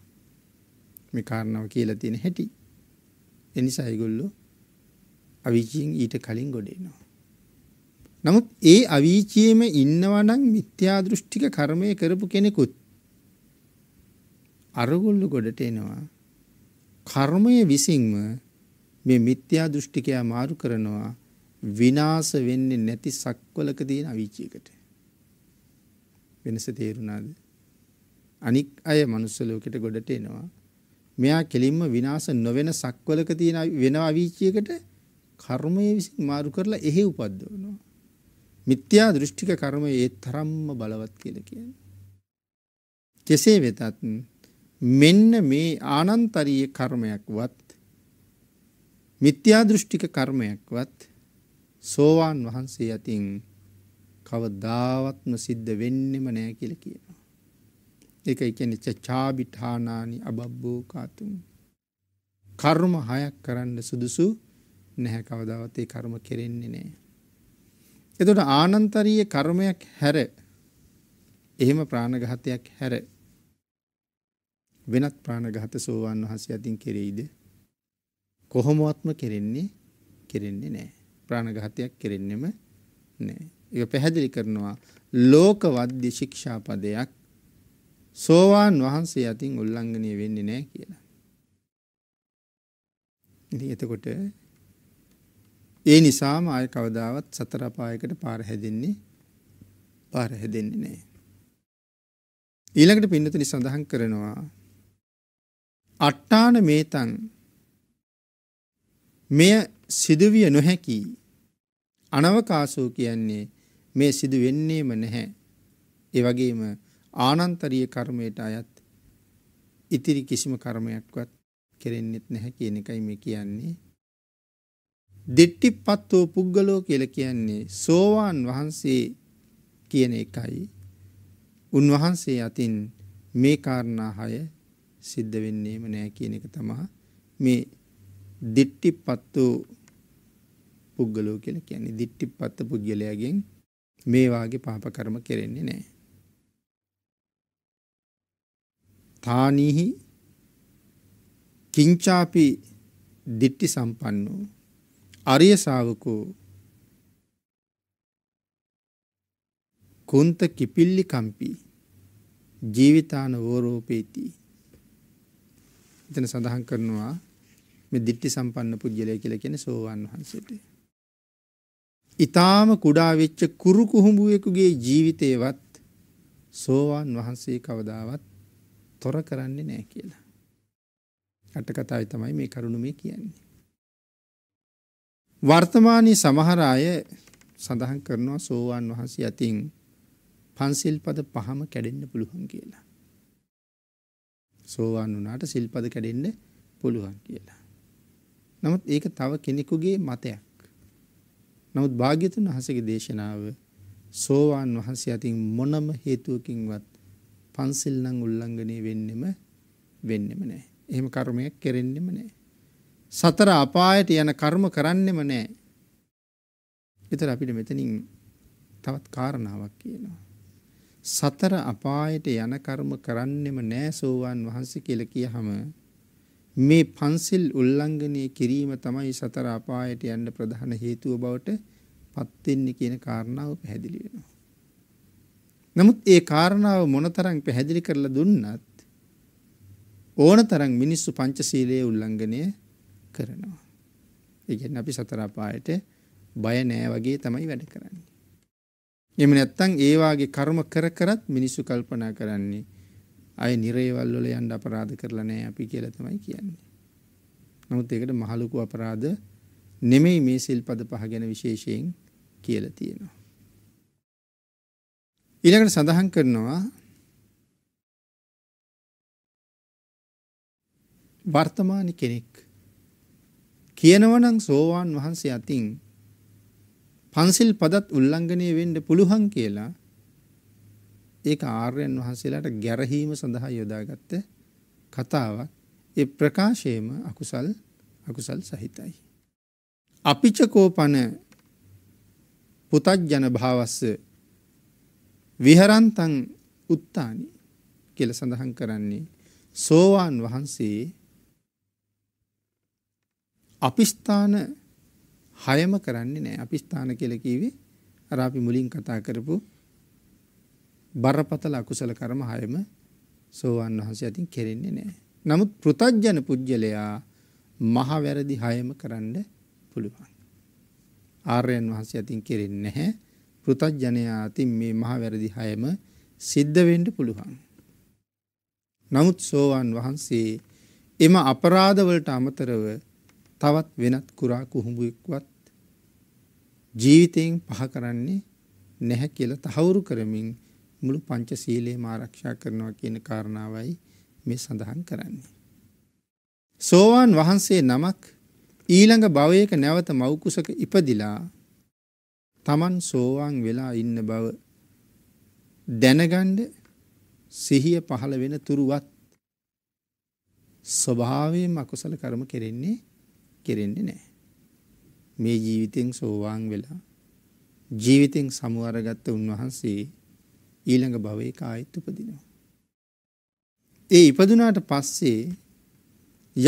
මේ කාරණාව කියලා තියෙන හැටි. එනිසා ඒගොල්ලෝ අවීචයෙන් ඊට කලින් ගොඩ එනවා. නමුත් ඒ අවීචියේම ඉන්නවා නම් මිත්‍යා දෘෂ්ටික කර්මය කරපු කෙනෙකුත් අරගොල්ල ගොඩට එනවා. කර්මය විසින්ම මේ මිත්‍යා දෘෂ්ටිකයා මාරු කරනවා විනාශ වෙන්නේ නැති සක්වලක තියෙන අවීචියකට. වෙනස තේරුණාද? අනික් අය මනුස්ස ලෝකෙට ගොඩට එනවා. මෙයා කෙලින්ම විනාශ නොවන සක්වලක තියෙන වෙන අවීචියකට කර්මය විසින් මාරු කරලා එහෙ උපද්දවනවා. මිත්‍යා දෘෂ්ටික කර්ම ඒ තරම්ම බලවත් කියල කියන. කෙසේ වෙතත් මෙන්න මේ ආනන්තරීය කර්මයක්වත් මිත්‍යා දෘෂ්ටික කර්මයක්වත් සෝවාන් වහන්සේ ඇතින් කවදාවත්ම සිද්ධ වෙන්නෙම නෑ කියල කියනවා. එක එකන චාබිඨානානි අබබ්බෝ කාතුන්. කර්ම හයක් කරන්න සුදුසු නැහැ කවදාවතේ කර්ම කෙරෙන්නේ නෑ. එතකොට ආනන්තරීය කර්මයක් හැර එහෙම ප්‍රාණඝාතයක් හැර වෙනත් ප්‍රාණඝාත සෝවාන් වහන්සේ අතින් කෙරෙයිද කොහොමවත්ම කෙරෙන්නේ කෙරෙන්නේ නැහැ ප්‍රාණඝාතයක් කෙරෙන්නෙම නැහැ ඒක පැහැදිලි කරනවා ලෝකවද්‍ය ශික්ෂාපදයක් සෝවාන් වහන්සේ අතින් උල්ලංඝනය වෙන්නේ නැහැ කියලා ඉතින් එතකොට ඒ නිසාම ආය කවදාවත් සතරපායකට පාර හැදෙන්නේ පාර හැදෙන්නේ නෑ. ඊළඟට පින්නතුනි සඳහන් කරනවා අට්ටාන මේතන් මෙය සිදුවිය නොහැකි අනවකාසෝ කියන්නේ මේ සිදු වෙන්නේම නැහැ. ඒ වගේම ආනන්තරීය කර්මයට අයත් ඉතිරි කිසිම කර්මයක්වත් කෙරෙන්නෙත් නැහැ කියන එකයි මේ කියන්නේ. දෙට්ටිපත්වෝ පුද්ගලෝ කියලා කියන්නේ සෝවාන් වහන්සේ කියන එකයි. උන්වහන්සේ අතින් මේ කාරණා හය සිද්ධ වෙන්නේම නෑ කියන එක තමයි මේ දිට්ටිපත්වෝ පුද්ගලෝ කියලා කියන්නේ දිට්ටිපත්ත පුද්ගලයාගෙන් මේ වාගේ පාප කර්ම කෙරෙන්නේ නෑ. තානීහි කිංචාපි දිට්ටි සම්පන්නෝ අරිය ශාවකෝ කුන්ත කිපිල්ලි කම්පි ජීවිතාන වෝරෝපේති එතන සඳහන් කරනවා මේ දිට්ටි සම්පන්න පුද්ගලය කියලා කියන්නේ සෝවාන් වහන්සේට. ඊටාම කුඩා වෙච්ච කුරු කුහුඹුවෙකුගේ ජීවිතේවත් සෝවාන් වහන්සේ කවදාවත් තොර කරන්නේ නැහැ කියලා. අට කතාවේ තමයි මේ කරුණ මේ කියන්නේ. වර්තමානයේ සමහර අය සඳහන් කරනවා සෝවාන් වහන්සේ අතින් පන්සිල් පද පහම කැඩෙන්න පුළුවන් කියලා. සෝවාන් වනාට සිල්පද කැඩෙන්න පුළුවන් කියලා. නමුත් ඒක තව කෙනෙකුගේ මතයක්. නමුත් භාග්‍යතුන් වහසගේ දේශනාව සෝවාන් වහන්සේ අතින් මොනම හේතුවකින්වත් පන්සිල්නං උල්ලංඝනය වෙන්නෙම වෙන්නෙම නෑ. එහෙම කර්මයක් කෙරෙන්නෙම නෑ. සතර අපායට යන කර්ම කරන්නෙම නෑ. එතර අපිට මෙතනින් තවත් කාරණාවක් කියනවා. සතර අපායට යන කර්ම කරන්නෙම නෑ සෝවාන් වහන්සේ කියලා කියහම මේ පන්සිල් උල්ලංඝනය කිරීම තමයි සතර අපායට යන්න ප්‍රධාන හේතුව බවට පත් වෙන්නේ කියන කාරණාව පැහැදිලි වෙනවා. නමුත් ඒ කාරණාව මොනතරම් පැහැදිලි කරලා දුන්නත් ඕනතරම් මිනිස්සු පංචශීලයේ උල්ලංඝනය කරනවා. ඒකෙන් අපි සතරපායට බය නෑ වගේ තමයි වැඩ කරන්නේ. එම නැත්තං ඒවාගේ කර්ම කර කරත් මිනිස්සු කල්පනා කරන්නේ අය නිරේවල් වල යන්න අපරාධ කරලා නෑ අපි කියලා තමයි කියන්නේ. නමුත් ඒකට මහලුකු අපරාධ නෙමෙයි මේ සිල්පද පහ ගැන විශේෂයෙන් කියලා තියෙනවා. ඊළඟට සඳහන් කරනවා වර්තමාන කෙනෙක් කියනවනම් සෝවාන් වහන්සේ අතින් පන්සිල් පදත් උල්ලංඝනය වෙන්න පුළුවන් කියලා ඒක ආර්යයන් වහන්සේලාට ගැරහීම සඳහා යොදාගත්ත කතාවක්. ඒ ප්‍රකාශයේම අකුසල් අකුසල් සහිතයි. අපිචකෝපන පුතජන භාවස්ස විහරන්තං උත්තානි කියලා සඳහන් කරන්නේ සෝවාන් වහන්සේ අපි ස්ථාන හයම කරන්නේ නැහැ. අපි ස්ථාන කියලා කිව්වේ අර අපි මුලින් කතා කරපු බරපතල අකුසල කර්ම හයම සෝවන් වහන්සේ අතින් කෙරෙන්නේ නැහැ. නමුත් පෘතජ්ජන පුජ්‍යලයා මහ වැරදි හයම කරන්න පුළුවන්. ආර්යයන් වහන්සේ අතින් කෙරෙන්නේ නැහැ. පෘතජ්ජනයා අතින් මේ මහ වැරදි හයම සිද්ධ වෙන්න පුළුවන්. නමුත් සෝවන් වහන්සේ එම අපරාධ වලට අමතරව තවත් වෙනත් කුරා කුහුඹුවෙක්වත් ජීවිතයෙන් පහ කරන්නේ නැහැ කියලා තහවුරු කරමින් මුළු පංචශීලයේම ආරක්ෂා කරනවා කියන කාරණාවයි මේ සඳහන් කරන්නේ. සෝවාන් වහන්සේ නමක් ඊළඟ භවයක නැවත මෞකුසක ඉපදිලා තමන් සෝවාන් වෙලා ඉන්න බව දැනගන්ඩ සිහිය පහළ වෙන තුරුවත් ස්වභාවයෙන් අකුසල කරම කෙරෙන්නේ කෙරෙන්නේ නෑ. මේ ජීවිතෙන් සෝවාන් වෙලා ජීවිතෙන් සමුවරගත්ත උන්වහන්සේ ඊළඟ භවයේ කායිත් උපදිනවා. ඒ ඉපදුනාට පස්සේ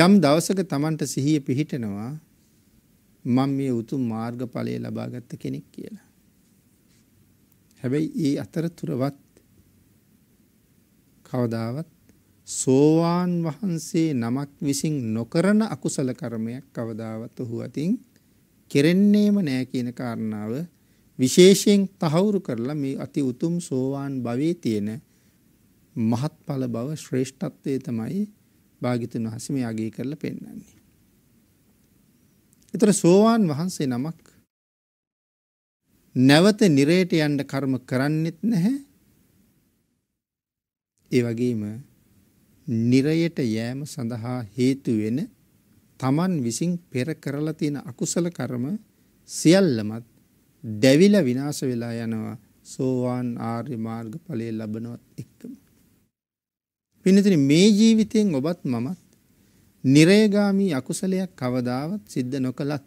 යම් දවසක Tamanට සිහිය පිහිටනවා මම මේ උතුම් මාර්ගඵලය ලබාගත් කෙනෙක් කියලා. හැබැයි ඒ අතරතුරවත් කවදාවත් සෝවාන් වහන්සේ නමක් විසින් නොකරන අකුසල කර්මයක් කවදාවත් ඔහු අතින් කෙරෙන්නේම නෑ කියන කාරණාව විශේෂයෙන් තහවුරු කරලා මේ අති උතුම් සෝවාන් භවයේ තියෙන මහත්ඵල බව ශ්‍රේෂ්ඨත්වයේ තමයි භාග්‍යතුන් වහන්සේ මේ යගේ කරලා පෙන්වන්නේ. ඒතර සෝවාන් වහන්සේ නමක් නැවත නිරේට යන්න කර්ම කරන්නෙත් නැහැ. ඒ වගේම නිරයට යෑම සඳහා හේතු වෙන තමන් විසින් පෙර කරලා තියෙන අකුසල කර්ම සියල්ලමත් දැවිලා විනාශ වෙලා යනවා සෝවාන් ආර්ය මාර්ග ඵලයේ ලබනවත් එක්කම. පින්නතින මේ ජීවිතයෙන් ඔබත් මමත් නිරයගාමී අකුසලයක් කවදාවත් සිද්ධ නොකළත්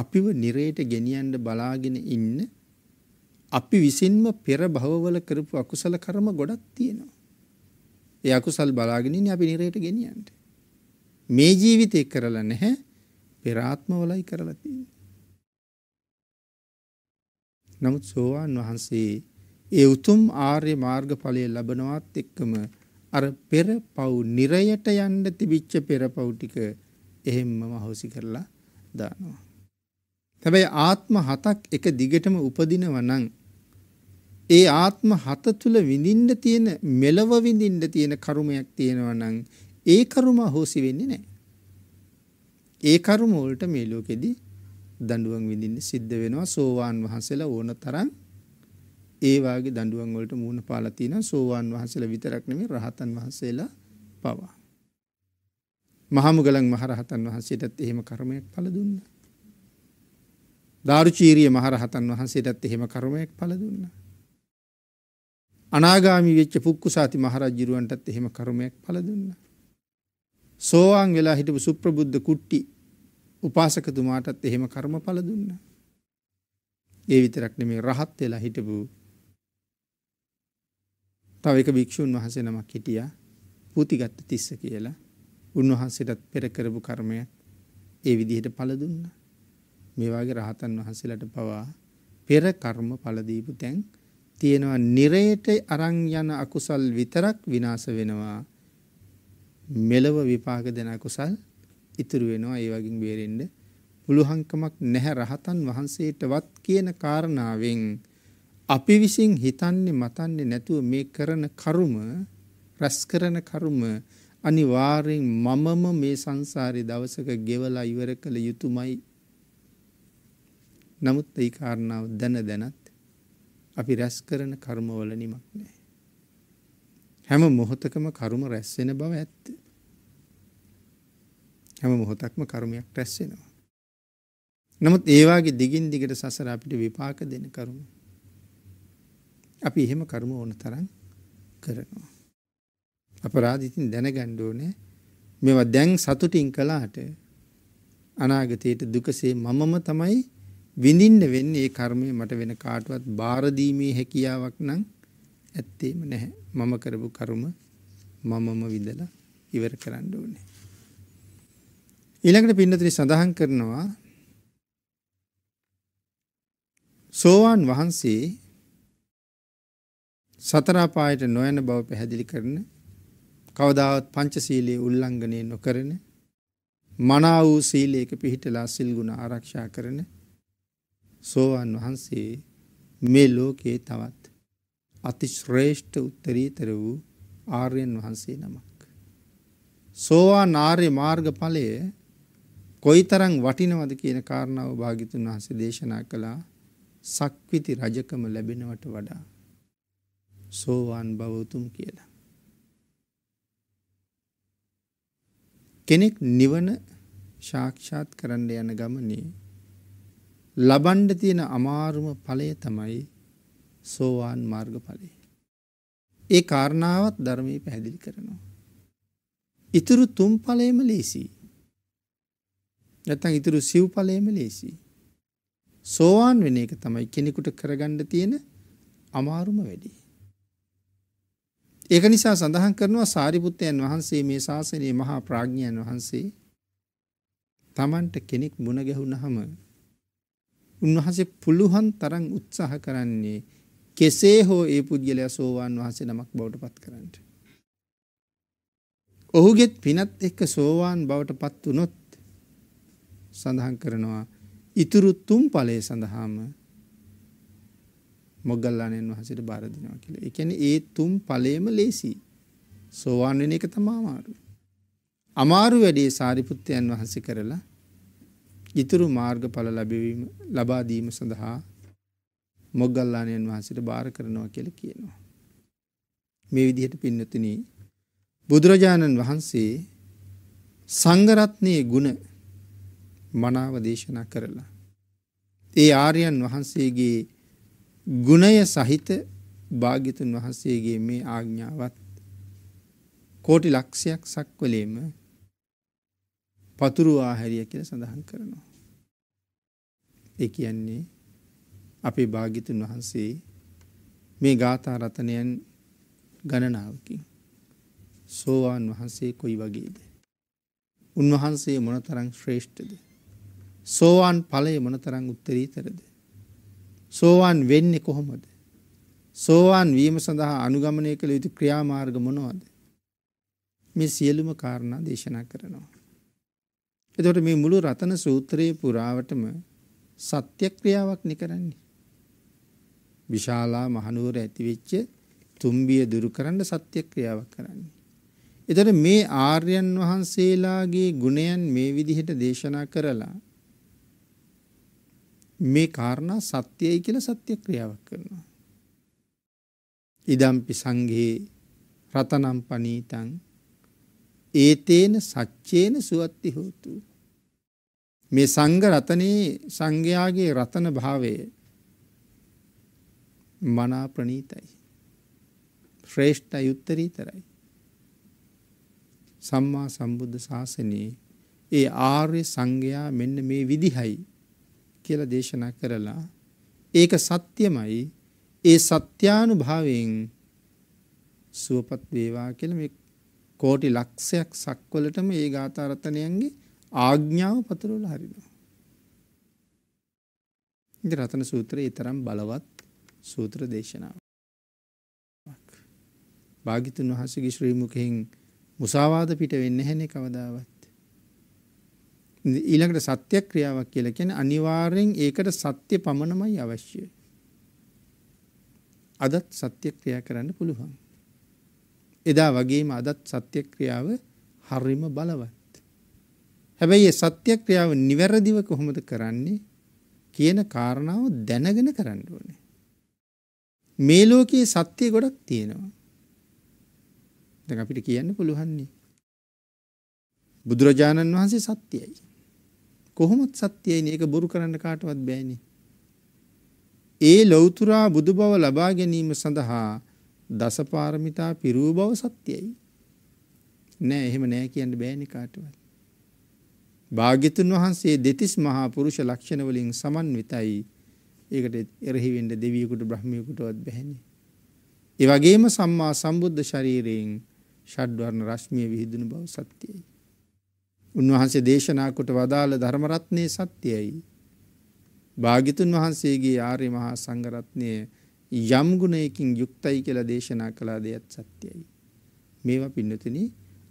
අපිව නිරයට ගෙනියන්න බලාගෙන ඉන්න අපි විසින්ම පෙර භවවල කරපු අකුසල කර්ම ගොඩක් තියෙනවා. ඒ අකුසල් බලාගෙන ඉන්නේ අපි නිරයට ගෙනියන්න. මේ ජීවිතේ කරලා නැහැ පෙර ආත්මවලයි කරලා තියෙන්නේ. නමුත් සෝවාන් වහන්සේ ඒ උතුම් ආර්ය මාර්ගඵලය ලබනවත් එක්කම අර පෙර පව් නිරයට යන්න තිබිච්ච පෙර පව් ටික එහෙම්ම මහොසි කරලා දානවා. හැබැයි ආත්ම හතක් එක දිගටම උපදිනව නම් ඒ ආත්ම හත තුල විඳින්න තියෙන මෙලව විඳින්න තියෙන කර්මයක් තියෙනවා නම් ඒ කර්ම හොසි වෙන්නේ නැහැ. ඒ කර්ම වලට මේ ලෝකෙදි දඬුවම් විඳින්න සිද්ධ වෙනවා සෝවාන් වහන්සේලා ඕන තරම් ඒ වාගේ දඬුවම් වලට මූණ පාලා තිනවා සෝවාන් වහන්සේලා විතරක් නෙමෙයි රහතන් වහන්සේලා පවා. මහමුගලන් මහරහතන් වහන්සේටත් එහෙම කර්මයක් පළ දුන්නා. දාරුචීරිය මහරහතන් වහන්සේටත් එහෙම කර්මයක් පළ දුන්නා. අනාගාමි වෙච්ච පුක්කු සාති මහරජ්ජිරුවන්ටත් එහෙම කරුමයක් පලදුන්න. සෝවාන් වෙලා හිටපු සුප්‍රබුද්ධ කුට්ටි උපාසකතුමාටත් එහෙම කරම පලදුන්න. ඒ විතරක්න මේ රහත් වෙලා හිටපු තව එක භික්‍ෂූන් වහසේ නමක් හිටිය පූතිගත්ත තිස්ස කියලා උන්වහන්සේටත් පෙරකරපු කර්මයක් ඒ විදිහට පලදුන්න. මේවාගේ රහතන් වහන්සේලට පවා පෙර කර්ම පලදීපු තැන් තියෙනවා නිරේට අරන් යන අකුසල් විතරක් විනාශ වෙනවා මෙලව විපාක දෙන අකුසල් ඉතුරු වෙනවා ඒ වගේම බේරෙන්න පුළුහංකමක් නැහැ රහතන් වහන්සේටවත් කියන කාරණාවෙන් අපි විසින් හිතන්නේ මතන්නේ නැතුව මේ කරන කරුම රැස් කරන කරුම අනිවාර්යෙන් මමම මේ සංසාරේ දවසක ගෙවලා ඉවර කළ යුතුයමයි නමුත් ඒ කාරණාව දැන දැනත් අපි රැස් කරන කර්මවල නිමක් නෑ. හැම මොහොතකම කරුම රැස්වෙන බව ඇත්ත. හැම මොහොතක්ම කරුමයක් රැස්වෙනවා. නමුත් ඒවාගේ දිගින් දිගට සසර අපිට විපාක දෙන කරුම. අපි එහෙම කරුම ඕන තරන් කරනවා. අපරාධිතින් දැනගණ්ඩෝනෑ මෙවා දැන් සතුටින් කලාට අනාගතයට දුකසේ මමම තමයි විඳින්න වෙන්නේ ඒ කර්මය මට වෙන කාටවත් බාර දීමේ හැකියාවක් නම් ඇත්තේම නැහැ. මම කරපු කර්ම මමම විඳලා ඉවර කරන්න ඕනේ. ඊළඟට පින්නතුනි සඳහන් කරනවා සෝවාන් වහන්සේ සතර අපායට නොයන බව පැහැදිලි කරන කවදාවත් පංචශීලයේ උල්ලංඝනය නොකරන මනා වූ සීලයක පිහිටලා සිල්ගුණ ආරක්ෂා කරන සෝවාන් වහන්සේ මේ ලෝකයේ තවත් අතිශ්‍රේෂ්ඨ උත්තරීතර වූ ආර්යන් වහන්සේ නමක්. සෝවා නාර්ය මාර්ග පලය කොයි තරං වටිනවද කියන කාරණාව භාගිතුන් වහසේ දේශනා කළා සක්විති රජකම ලැබෙනවට වඩා සෝවාන් බවතුම් කියලා. කෙනෙක් නිවන ශාක්ෂාත් කරන්න යන ගමනේ ලබන්ඩ තියෙන අමාරුම ඵලය තමයි සෝවාන් මාර්ග ඵලය. ඒ කාරණාවත් ධර්මයේ පැහැදිලි කරනවා. ඉතුරු තුම් ඵලයම ලේසි. නැත්නම් ඉතුරු සිව් ඵලයම ලේසි. සෝවාන් වෙන එක තමයි කෙනෙකුට කරගන්න තියෙන අමාරුම වැඩේ. ඒක නිසා සඳහන් කරනවා සාරිපුත්තයන් වහන්සේ මේ ශාසනයේ මහා ප්‍රඥයන් වහන්සේ තමන්ට කෙනෙක් මුණ ගැහුණහම උන්වහන්සේ පුළුවන් තරම් උත්සාහ කරන්නේ කෙසේ හෝ ඒ පුද්ගලයා සෝවාන් වහන්සේ නමක් බවට පත් කරන්නට. ඔහුගෙත් පිනත් එක්ක සෝවාන් බවට පත් වුනොත් සඳහන් කරනවා ඉතුරු තුන් ඵලයේ සඳහාම මොග්ගල්ලාණන් වහන්සේට බාර දෙනවා කියලා. ඒ කියන්නේ ඒ තුන් ඵලයේම ලේසි. සෝවාන් වෙන එක තමයි අමාරු. අමාරු වැඩේ සාරිපුත්තයන් වහන්සේ කරලා ඉතුරු මාර්ගඵල ලැබවීම ලබාදීම සඳහා මොග්ගල්ලානයන් වහන්සට භාර කරනවා කියල කියනවා. මේ විදිහට පින්නතින බුදුරජාණන් වහන්සේ සංගරත්නය ගුණ මනාව දේශනා කරලා. ඒ ආරයන් වහන්සේගේ ගුණය සහිත භාගිතුන් වහන්සේගේ මේ ආග්ඥාවත් කෝටි ලක්ෂයක් සක්වලේම පතුරුවා හැරිය කියල සඳහන් කරනවා. ඒ කියන්නේ අපේ භාගිතුන් වහන්සේ මේ ගාථා රතනයන් ගණනාවකින් සෝවාන් වහන්සේ කොයි වගේද. උන්වහන්සේ මොනතරං ශ්‍රේෂ්ඨද. සෝවාන් පලය මොනතරං උත්තරීතරද. සෝවාන් වෙන්නේ කොහොමද. සෝවාන් වීම සඳහා අනුගමනය කළ යුතු ක්‍රියාමාර්ග මොනවාද. මේ සියලුම කාරණා දේශනා කරනවා. එතකොට මේ මුළු රතන සූත්‍රයේ පුරාවටම සත්‍ය ක්‍රියාවක් නිකරන්නේ. විශාලා මහනුවර ඇතිවෙච්ච තුම්බිය දුරු කරන්න සත්‍ය ක්‍රියාවක් කරන්නේ. එතකොට මේ ආර්යයන් වහන්සේලාගේ ගුණයන් මේ විදිහට දේශනා කරලා මේ කාරණා සත්‍යයි කියලා සත්‍ය ක්‍රියාවක් කරනවා. ඉදම්පි සංඝේ රතනම් පනීතං ඒතේන සච්චේන සුවත්ති හෝතු. මේ සංග රතනයේ සංඝයාගේ රතන භාවය මනා ප්‍රනීතයි. ශ්‍රේෂ්ඨ යුත්තරී තරයි. සම්මා සම්බුද්ධ ශාසනයේ ඒ ආර්ය සංඝයා මෙන්න මේ විදිහයි කියල දේශනා කරලා ඒක සත්‍යමයි ඒ සත්‍යානු භාවයෙන් සුවපත් වේවා කියල මේ කෝටි ලක්ෂයක් සක්වලටම ඒ ගාථා රත්නයන්ගේ ආඥාව පතරවල හරිනවා. ඉතින් රතන සූත්‍රය ඊතරම් බලවත් සූත්‍ර දේශනාවක්. භාග්‍යතුන් වහන්සේගේ ශ්‍රී මුඛයෙන් මුසාවාද පිට වෙන්නේ නැහැ කවදාවත්. ඊළඟට සත්‍ය ක්‍රියාවක් කියලා කියන්නේ අනිවාර්යෙන් ඒකට සත්‍ය පමණමයි අවශ්‍ය. අදත් සත්‍ය ක්‍රියා කරන්න පුළුවන්. එදා වගේම අදත් සත්‍ය ක්‍රියාව හරිම බලවත්. හැබැයි ඒ සත්‍ය ක්‍රියාව නිවැරදිව කොහොමද කරන්නේ කියන කාරණාව දැනගෙන කරන්න ඕනේ. මේ ලෝකයේ සත්‍ය ගොඩක් තියෙනවා. දැන් අපිට කියන්න පුළුවන්නේ. බුදුරජාණන් වහන්සේ සත්‍යයි. කොහොමත් සත්‍යයි මේක බොරු කරන්න කාටවත් බෑනේ. ඒ ලෞතුරා බුදු බව ලබා ගැනීම සඳහා දසපාරමිතා පිරූ බව සත්‍යයි. නෑ එහෙම නෑ කියන්න බෑනි කාටවත්. භාග්‍යතුන් වහන්සේ දෙතිස් මහා පුරුෂ ලක්ෂණ වලින් සමන්විතයි. ඒකට එරෙහි වෙන්න දෙවියෙකුට බ්‍රහ්මියෙකුටවත් බැහැනේ. ඒ වගේම සම්මා සම්බුද්ධ ශරීරයෙන් ෂඩ්වර්ණ රශ්මිය විහිදුණු බව සත්‍යයි. උන්වහන්සේ දේශනා කොට වදාළ ධර්ම රත්නයේ සත්‍යයයි. භාග්‍යතුන් වහන්සේගේ ආර්ය මහා සංඝ රත්නයේ යම් ගුණයකින් යුක්තයි කියලා දේශනා කළා දෙයත් සත්‍යයි. මේවා පින්නතුනි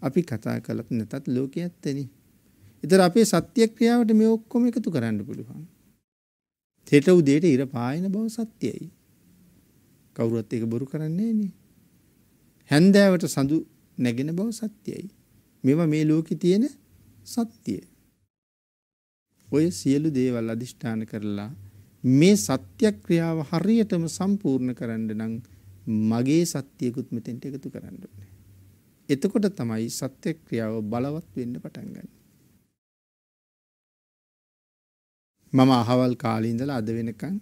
අපි කතා කළත් නැතත් ලෝකයේ ඇත්තනේ. ඒතර අපේ සත්‍ය ක්‍රියාවට මේ ඔක්කොම එකතු කරන්න පුළුවන්. හෙට උදේට ඉර පායන බව සත්‍යයි. කවුරුත් ඒක බොරු කරන්නේ නේ. හැන්දෑවට සඳු නැගෙන බව සත්‍යයි. මේවා මේ ලෝකේ තියෙන සත්‍යය. ඔය සියලු දේවල් අදිෂ්ඨාන කරලා මේ සත්‍යක්‍රියාව හරියටම සම්පූර්ණ කරන්න නම් මගේ සත්‍යයකුත් මෙතෙන්ට එකතු කරන්න ඕනේ. එතකොට තමයි සත්‍යක්‍රියාව බලවත් වෙන්න පටන් ගන්න. මම අහවල් කාලේ ඉඳලා අද වෙනකන්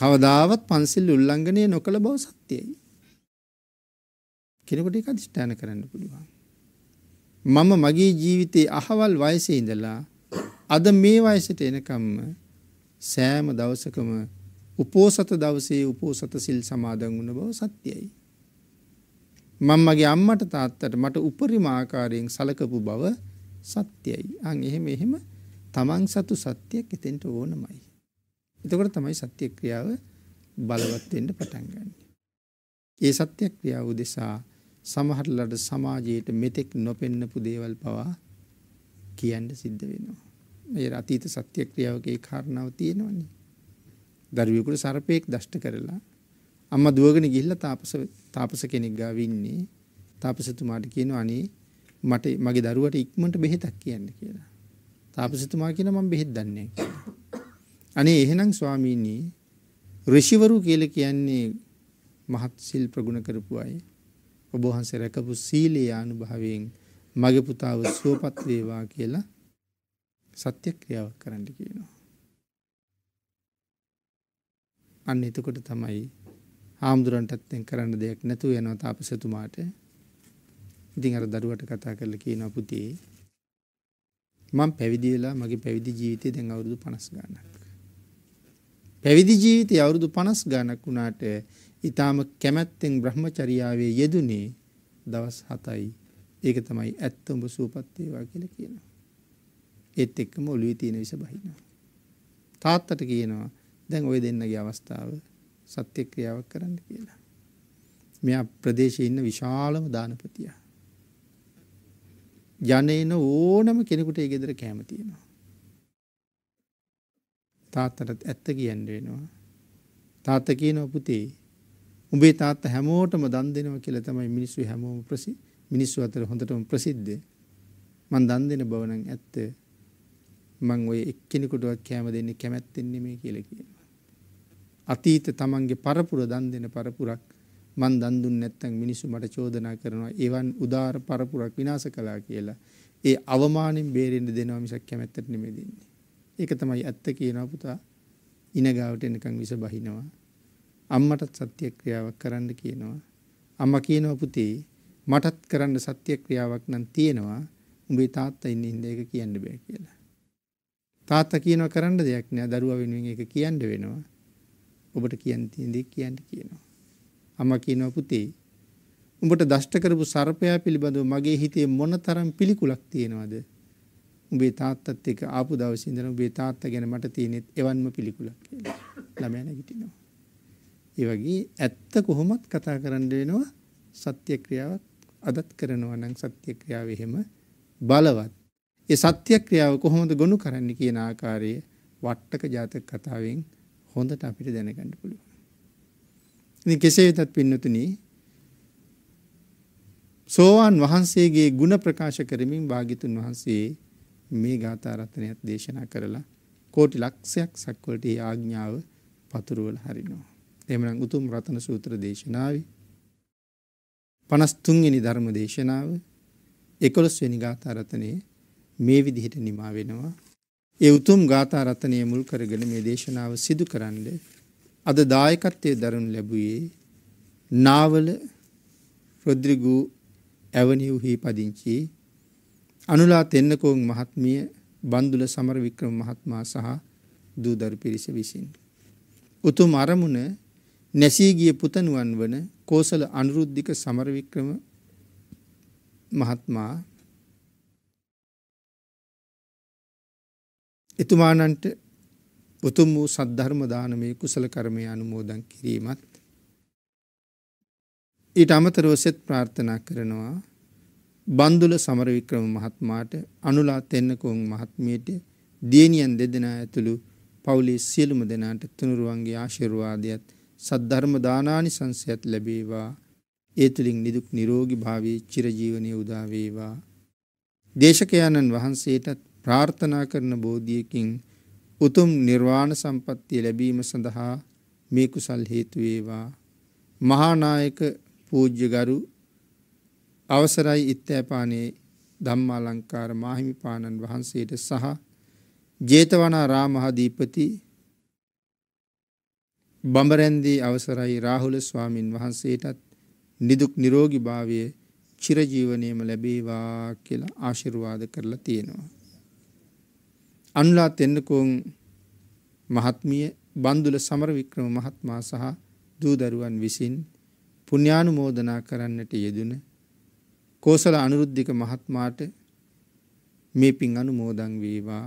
කවදාවත් පන්සිල් උල්ලංඝනය නොකළ බව සත්‍යයි. කෙනෙකුට ඒක අදිෂ්ඨාන කරන්න පුළුවන්. මම මගේ ජීවිතේ අහවල් වයසේ ඉඳලා අද මේ වයසට එනකම්ම සෑම දවසකම උපෝසත දවසේ උපෝසත සිල් සමාදන් වුණ බව සත්‍යයි. මම මගේ අම්මට තාත්තට මට උපරිම ආකාරයෙන් සලකපු බව සත්‍යයි. අන් එහෙම එහෙම තමන් සතු සත්‍යයක් එතෙන්ට ඕනමයි. එතකොට තමයි සත්‍ය ක්‍රියාව බලවත් වෙන්න පටන් ගන්නෙ. ඒ සත්‍ය ක්‍රියාව උදෙසා සමහරලට සමාජයේට මෙතෙක් නොපෙන්නපු දේවල් පවා කියන්න සිද්ධ වෙනවා. මේ අතීත සත්‍ය ක්‍රියාවකේ කාරණාව තියෙනවනේ. දරුවෙකුට සර්පයෙක් දෂ්ට කරලා අම්මා දුවගෙන ගිහිල්ලා තාපස තාපස කෙනෙක් ගාව ඉන්නේ. තාපසතුමාට කියනවා අනේ මට මගේ දරුවට ඉක්මනට බෙහෙතක් කියන්න කියලා. තාපසතුමා කියනවා මම බෙහෙත් දන්නේ අනේ එහෙනම් ස්වාමීනි ඍෂිවරු කියලා කියන්නේ මහත් සිල් ප්‍රගුණ කරපු අය. ඔබ වහන්සේ රැකපු සීලේ ආනුභවයෙන් මගේ පුතාව සුවපත් වේවා කියලා සත්‍ය ක්‍රියාවක් කරන්න කියනවා. අන්න එතකොට තමයි හාමුදුරන්ටත්තෙන් කරන්න දෙයක් නැතුව යනවා තාපසතුමාට ඉතිං අර දරුවට කතා කරල කියන පුතිේ මං පැවිදිවෙලා මගේ පැවිදි ජීවිතය දැන් අවුරුදු පනස් ගානක්. පැවිදි ජීවිතය අවුරුදු පනස් ගානක් වුණාට ඉතාම කැමැත්තෙන් බ්‍රහ්මචරියාවේ යෙදුනේ දවස් හතයි ඒක තමයි ඇත්ත උඹ සූපත්තේවා කියල කියනවා. ඒත් එක්කම ඔලුවේ තියෙන විස බහිනවා. තාත්තට කියනවා දැන් ওই දෙන්නගේ අවස්ථාව සත්‍ය ක්‍රියාවක් කරන්න කියලා. මෙයා ප්‍රදේශයේ ඉන්න විශාලම දානපතියා. යන්නේන ඕනම කෙනෙකුට ඒ ගෙදර කැම තියෙනවා. තාත්තටත් ඇත්ත කියන්න වෙනවා. තාත්ත කියනවා පුතේ උඹේ තාත්ත හැමෝටම දන් දෙනවා කියලා තමයි මිනිස්සු හැමෝම ප්‍රසි මිනිස්සු අතර හොඳටම ප්‍රසිද්ධ. මං දන් දෙන බව නම් ඇත්ත. මං ඔය එක්කෙනෙකුටවත් කෑම දෙන්නේ කැමැත්තෙන් නෙමෙයි කියලා කියනවා. අතීත තමන්ගේ පරපුර දන් දෙන පරපුරක් මං දන් දුන්නේ නැත්නම් මිනිස්සු මට චෝදනා කරනවා. එවන් උදාාර පරපුරක් විනාශ කළා කියලා. ඒ අවමානෙන් බේරෙන්න දෙනවා මිසක් කැමැත්තට නෙමෙයි දෙන්නේ. ඒක තමයි ඇත්ත කියනවා පුතා. ඉනගාවට එනකන් විස බහිනවා. අම්මටත් සත්‍ය ක්‍රියාවක් කරන්න කියනවා. අම්මා කියනවා පුතේ මටත් කරන්න සත්‍ය ක්‍රියාවක් නම් තියෙනවා. උඹේ තාත්තා ඉන්න හින්දා ඒක කියන්න බෑ කියලා. තාත්තා කියනවා කරන්න දෙයක් නෑ දරුවා වෙනුවෙන් ඒක කියන්න වෙනවා. ඔබට කියන්න තියෙන දේ කියන්න කියනවා. අම්මා කියනවා පුතේ උඹට දෂ්ට කරපු සර්පයා පිළිබඳව මගේ හිතේ මොනතරම් පිළිකුලක් තියෙනවද? උඹේ තාත්තත් එක්ක ආපු දවසේ ඉඳන් උඹේ තාත්තා ගැන මට තියෙනෙත් එවන්ම පිළිකුලක් කියලා. ළමයා නැගිටිනවා. ඒ වගේ ඇත්ත කොහොමත් කතා කරන්න වෙනවා සත්‍ය ක්‍රියාවක් අදත් කරනවා නම් සත්‍ය ක්‍රියාව එහෙම බලවත් ඒ සත්‍ය ක්‍රියාව කොහොමද ගොනු කරන්න කියන ආකාරය වට්ටක ජාතක කතාවෙන් හොඳට අපිට දැනගන්න පුළුවන්. ඉතින් කෙසේ වෙතත් පින්නතුනි සෝවාන් වහන්සේගේ ಗುಣ ප්‍රකාශ කරමින් භාග්‍යතුන් වහන්සේ මේ ගාථා රත්නයත් දේශනා කරලා කෝටි ලක්ෂයක් සක්වලට ඒ ආඥාව පතුරවල හරිනවා. එමනම් උතුම් රතන සූත්‍ර දේශනාව පනස්තුන්ගනි ධර්ම දේශනාව එකොළොස්වෙනි ගාථරතනයේ මේ විදිහට නිමා වෙනවා. ඒ උතුම් ගාථා රත්නය මුල් කරගෙන මේ දේශනාව සිදු කරන්න අද දායකත්වය දරුණු ලැබුයේ නාවල රොද්‍රිගු ඇවනිව්හි පදිංචි අනුලා තෙන්නකෝන් මහත්මිය බන්දුල සමර වික්‍රම මහත්මා සහ දූදරු පිරිස විසින්. උතුම් අරමුණ නැසීගිය පුතනුවන් වන කෝසල අනුරුද්ධික සමරවික්‍රම මහත්මා එතුමානන්ට උතුම් වූ සද්ධර්ම දානමය කුසල කර්මය අනුමෝදන් කිරීමත් ඊට අමතරව සෙත් ප්‍රාර්ථනා කරනවා බන්දුල සමරවික්‍රම මහත්මාට අනුලා තෙන්නකෝන් මහත්මයට දියණියන් දෙදෙනා ඇතුළු පවුලේ සියලුම දෙනාට තුනුරුවන්ගේ ආශිර්වාදයත් සද්ධර්ම දානානිසංසයත් ලැබේවා ඒ තුලින් නිදුක් නිරෝගී භාවී චිරජීවනයේ උදා වේවා දේශකයන්න් වහන්සේටත් ප්‍රාර්ථනා කරන බෝධියකින් උතුම් නිර්වාණ සම්පත්තිය ලැබීම සඳහා මේ කුසල් හේතු වේවා. මහානායක පූජ්‍යගරු අවසරයි ඉත්තෑපානේ ධම්මාලංකාර මාහිමිපාණන් වහන්සේට සහ ජේතවනා රාමහදීපති බඹරැන්දී අවසරයි රාහුල ස්වාමින් වහන්සේටත් නිදුක් නිරෝගී භාවය චිරජීවනයේම ලැබේවා කියලා ආශිර්වාද කරලා තියෙනවා. අනුලා තෙන්නකෝන් මහත්මිය බන්දුල සමරවික්‍රම මහත්මා සහ දූ දරුවන් විසින් පුණ්‍යානුමෝදනා කරන්නට යෙදුන කෝසල අනුරුද්ධික මහත්මාට මේ පින් අනුමෝදන් වේවා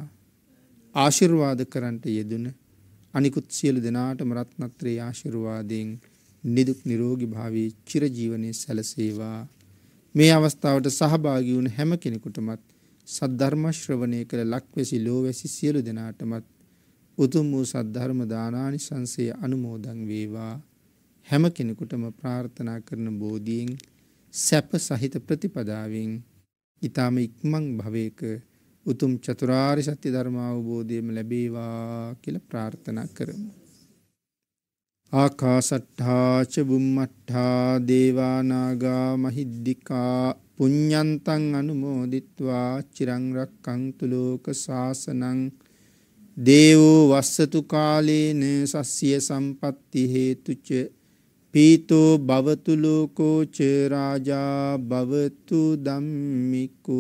ආශිර්වාද කරන්නට යෙදුන අනිකුත් සියලු දෙනාටම රත්නත්‍රේ ආශිර්වාදයෙන් නිදුක් නිරෝගී භාවී චිරජීවනයේ සැලසේවා මේ අවස්ථාවට සහභාගී වුණ හැම කෙනෙකුටමත් සද්ධර්ම ශ්‍රවණය කළ ලක්වැසි ලෝවැසි සියලු දෙනාටමත් උතුම් වූ සද්ධර්ම දානානිසංසය අනුමෝදන් වේවා හැම කෙනෙකුටම ප්‍රාර්ථනා කරන බෝධියෙන් සැප සහිත ප්‍රතිපදාවෙන් ඊටම ඉක්මන් භවයක උතුම් චතුරාර්ය සත්‍ය ධර්ම අවබෝධයම ලැබේවා කියලා ප්‍රාර්ථනා කරමු. ආකාසට්ඨා ච බුම්මට්ඨා දේවා නාගා මහිද්దికා පුඤ්ඤන්තං අනුමෝදිත්වා චිරං රක්ඛන්තු ලෝක සාසනං දේවෝ වස්සතු කාලේන සස්සිය සම්පatti හේතුච පීතෝ භවතු ලෝකෝ ච රාජා භවතු ධම්මිකෝ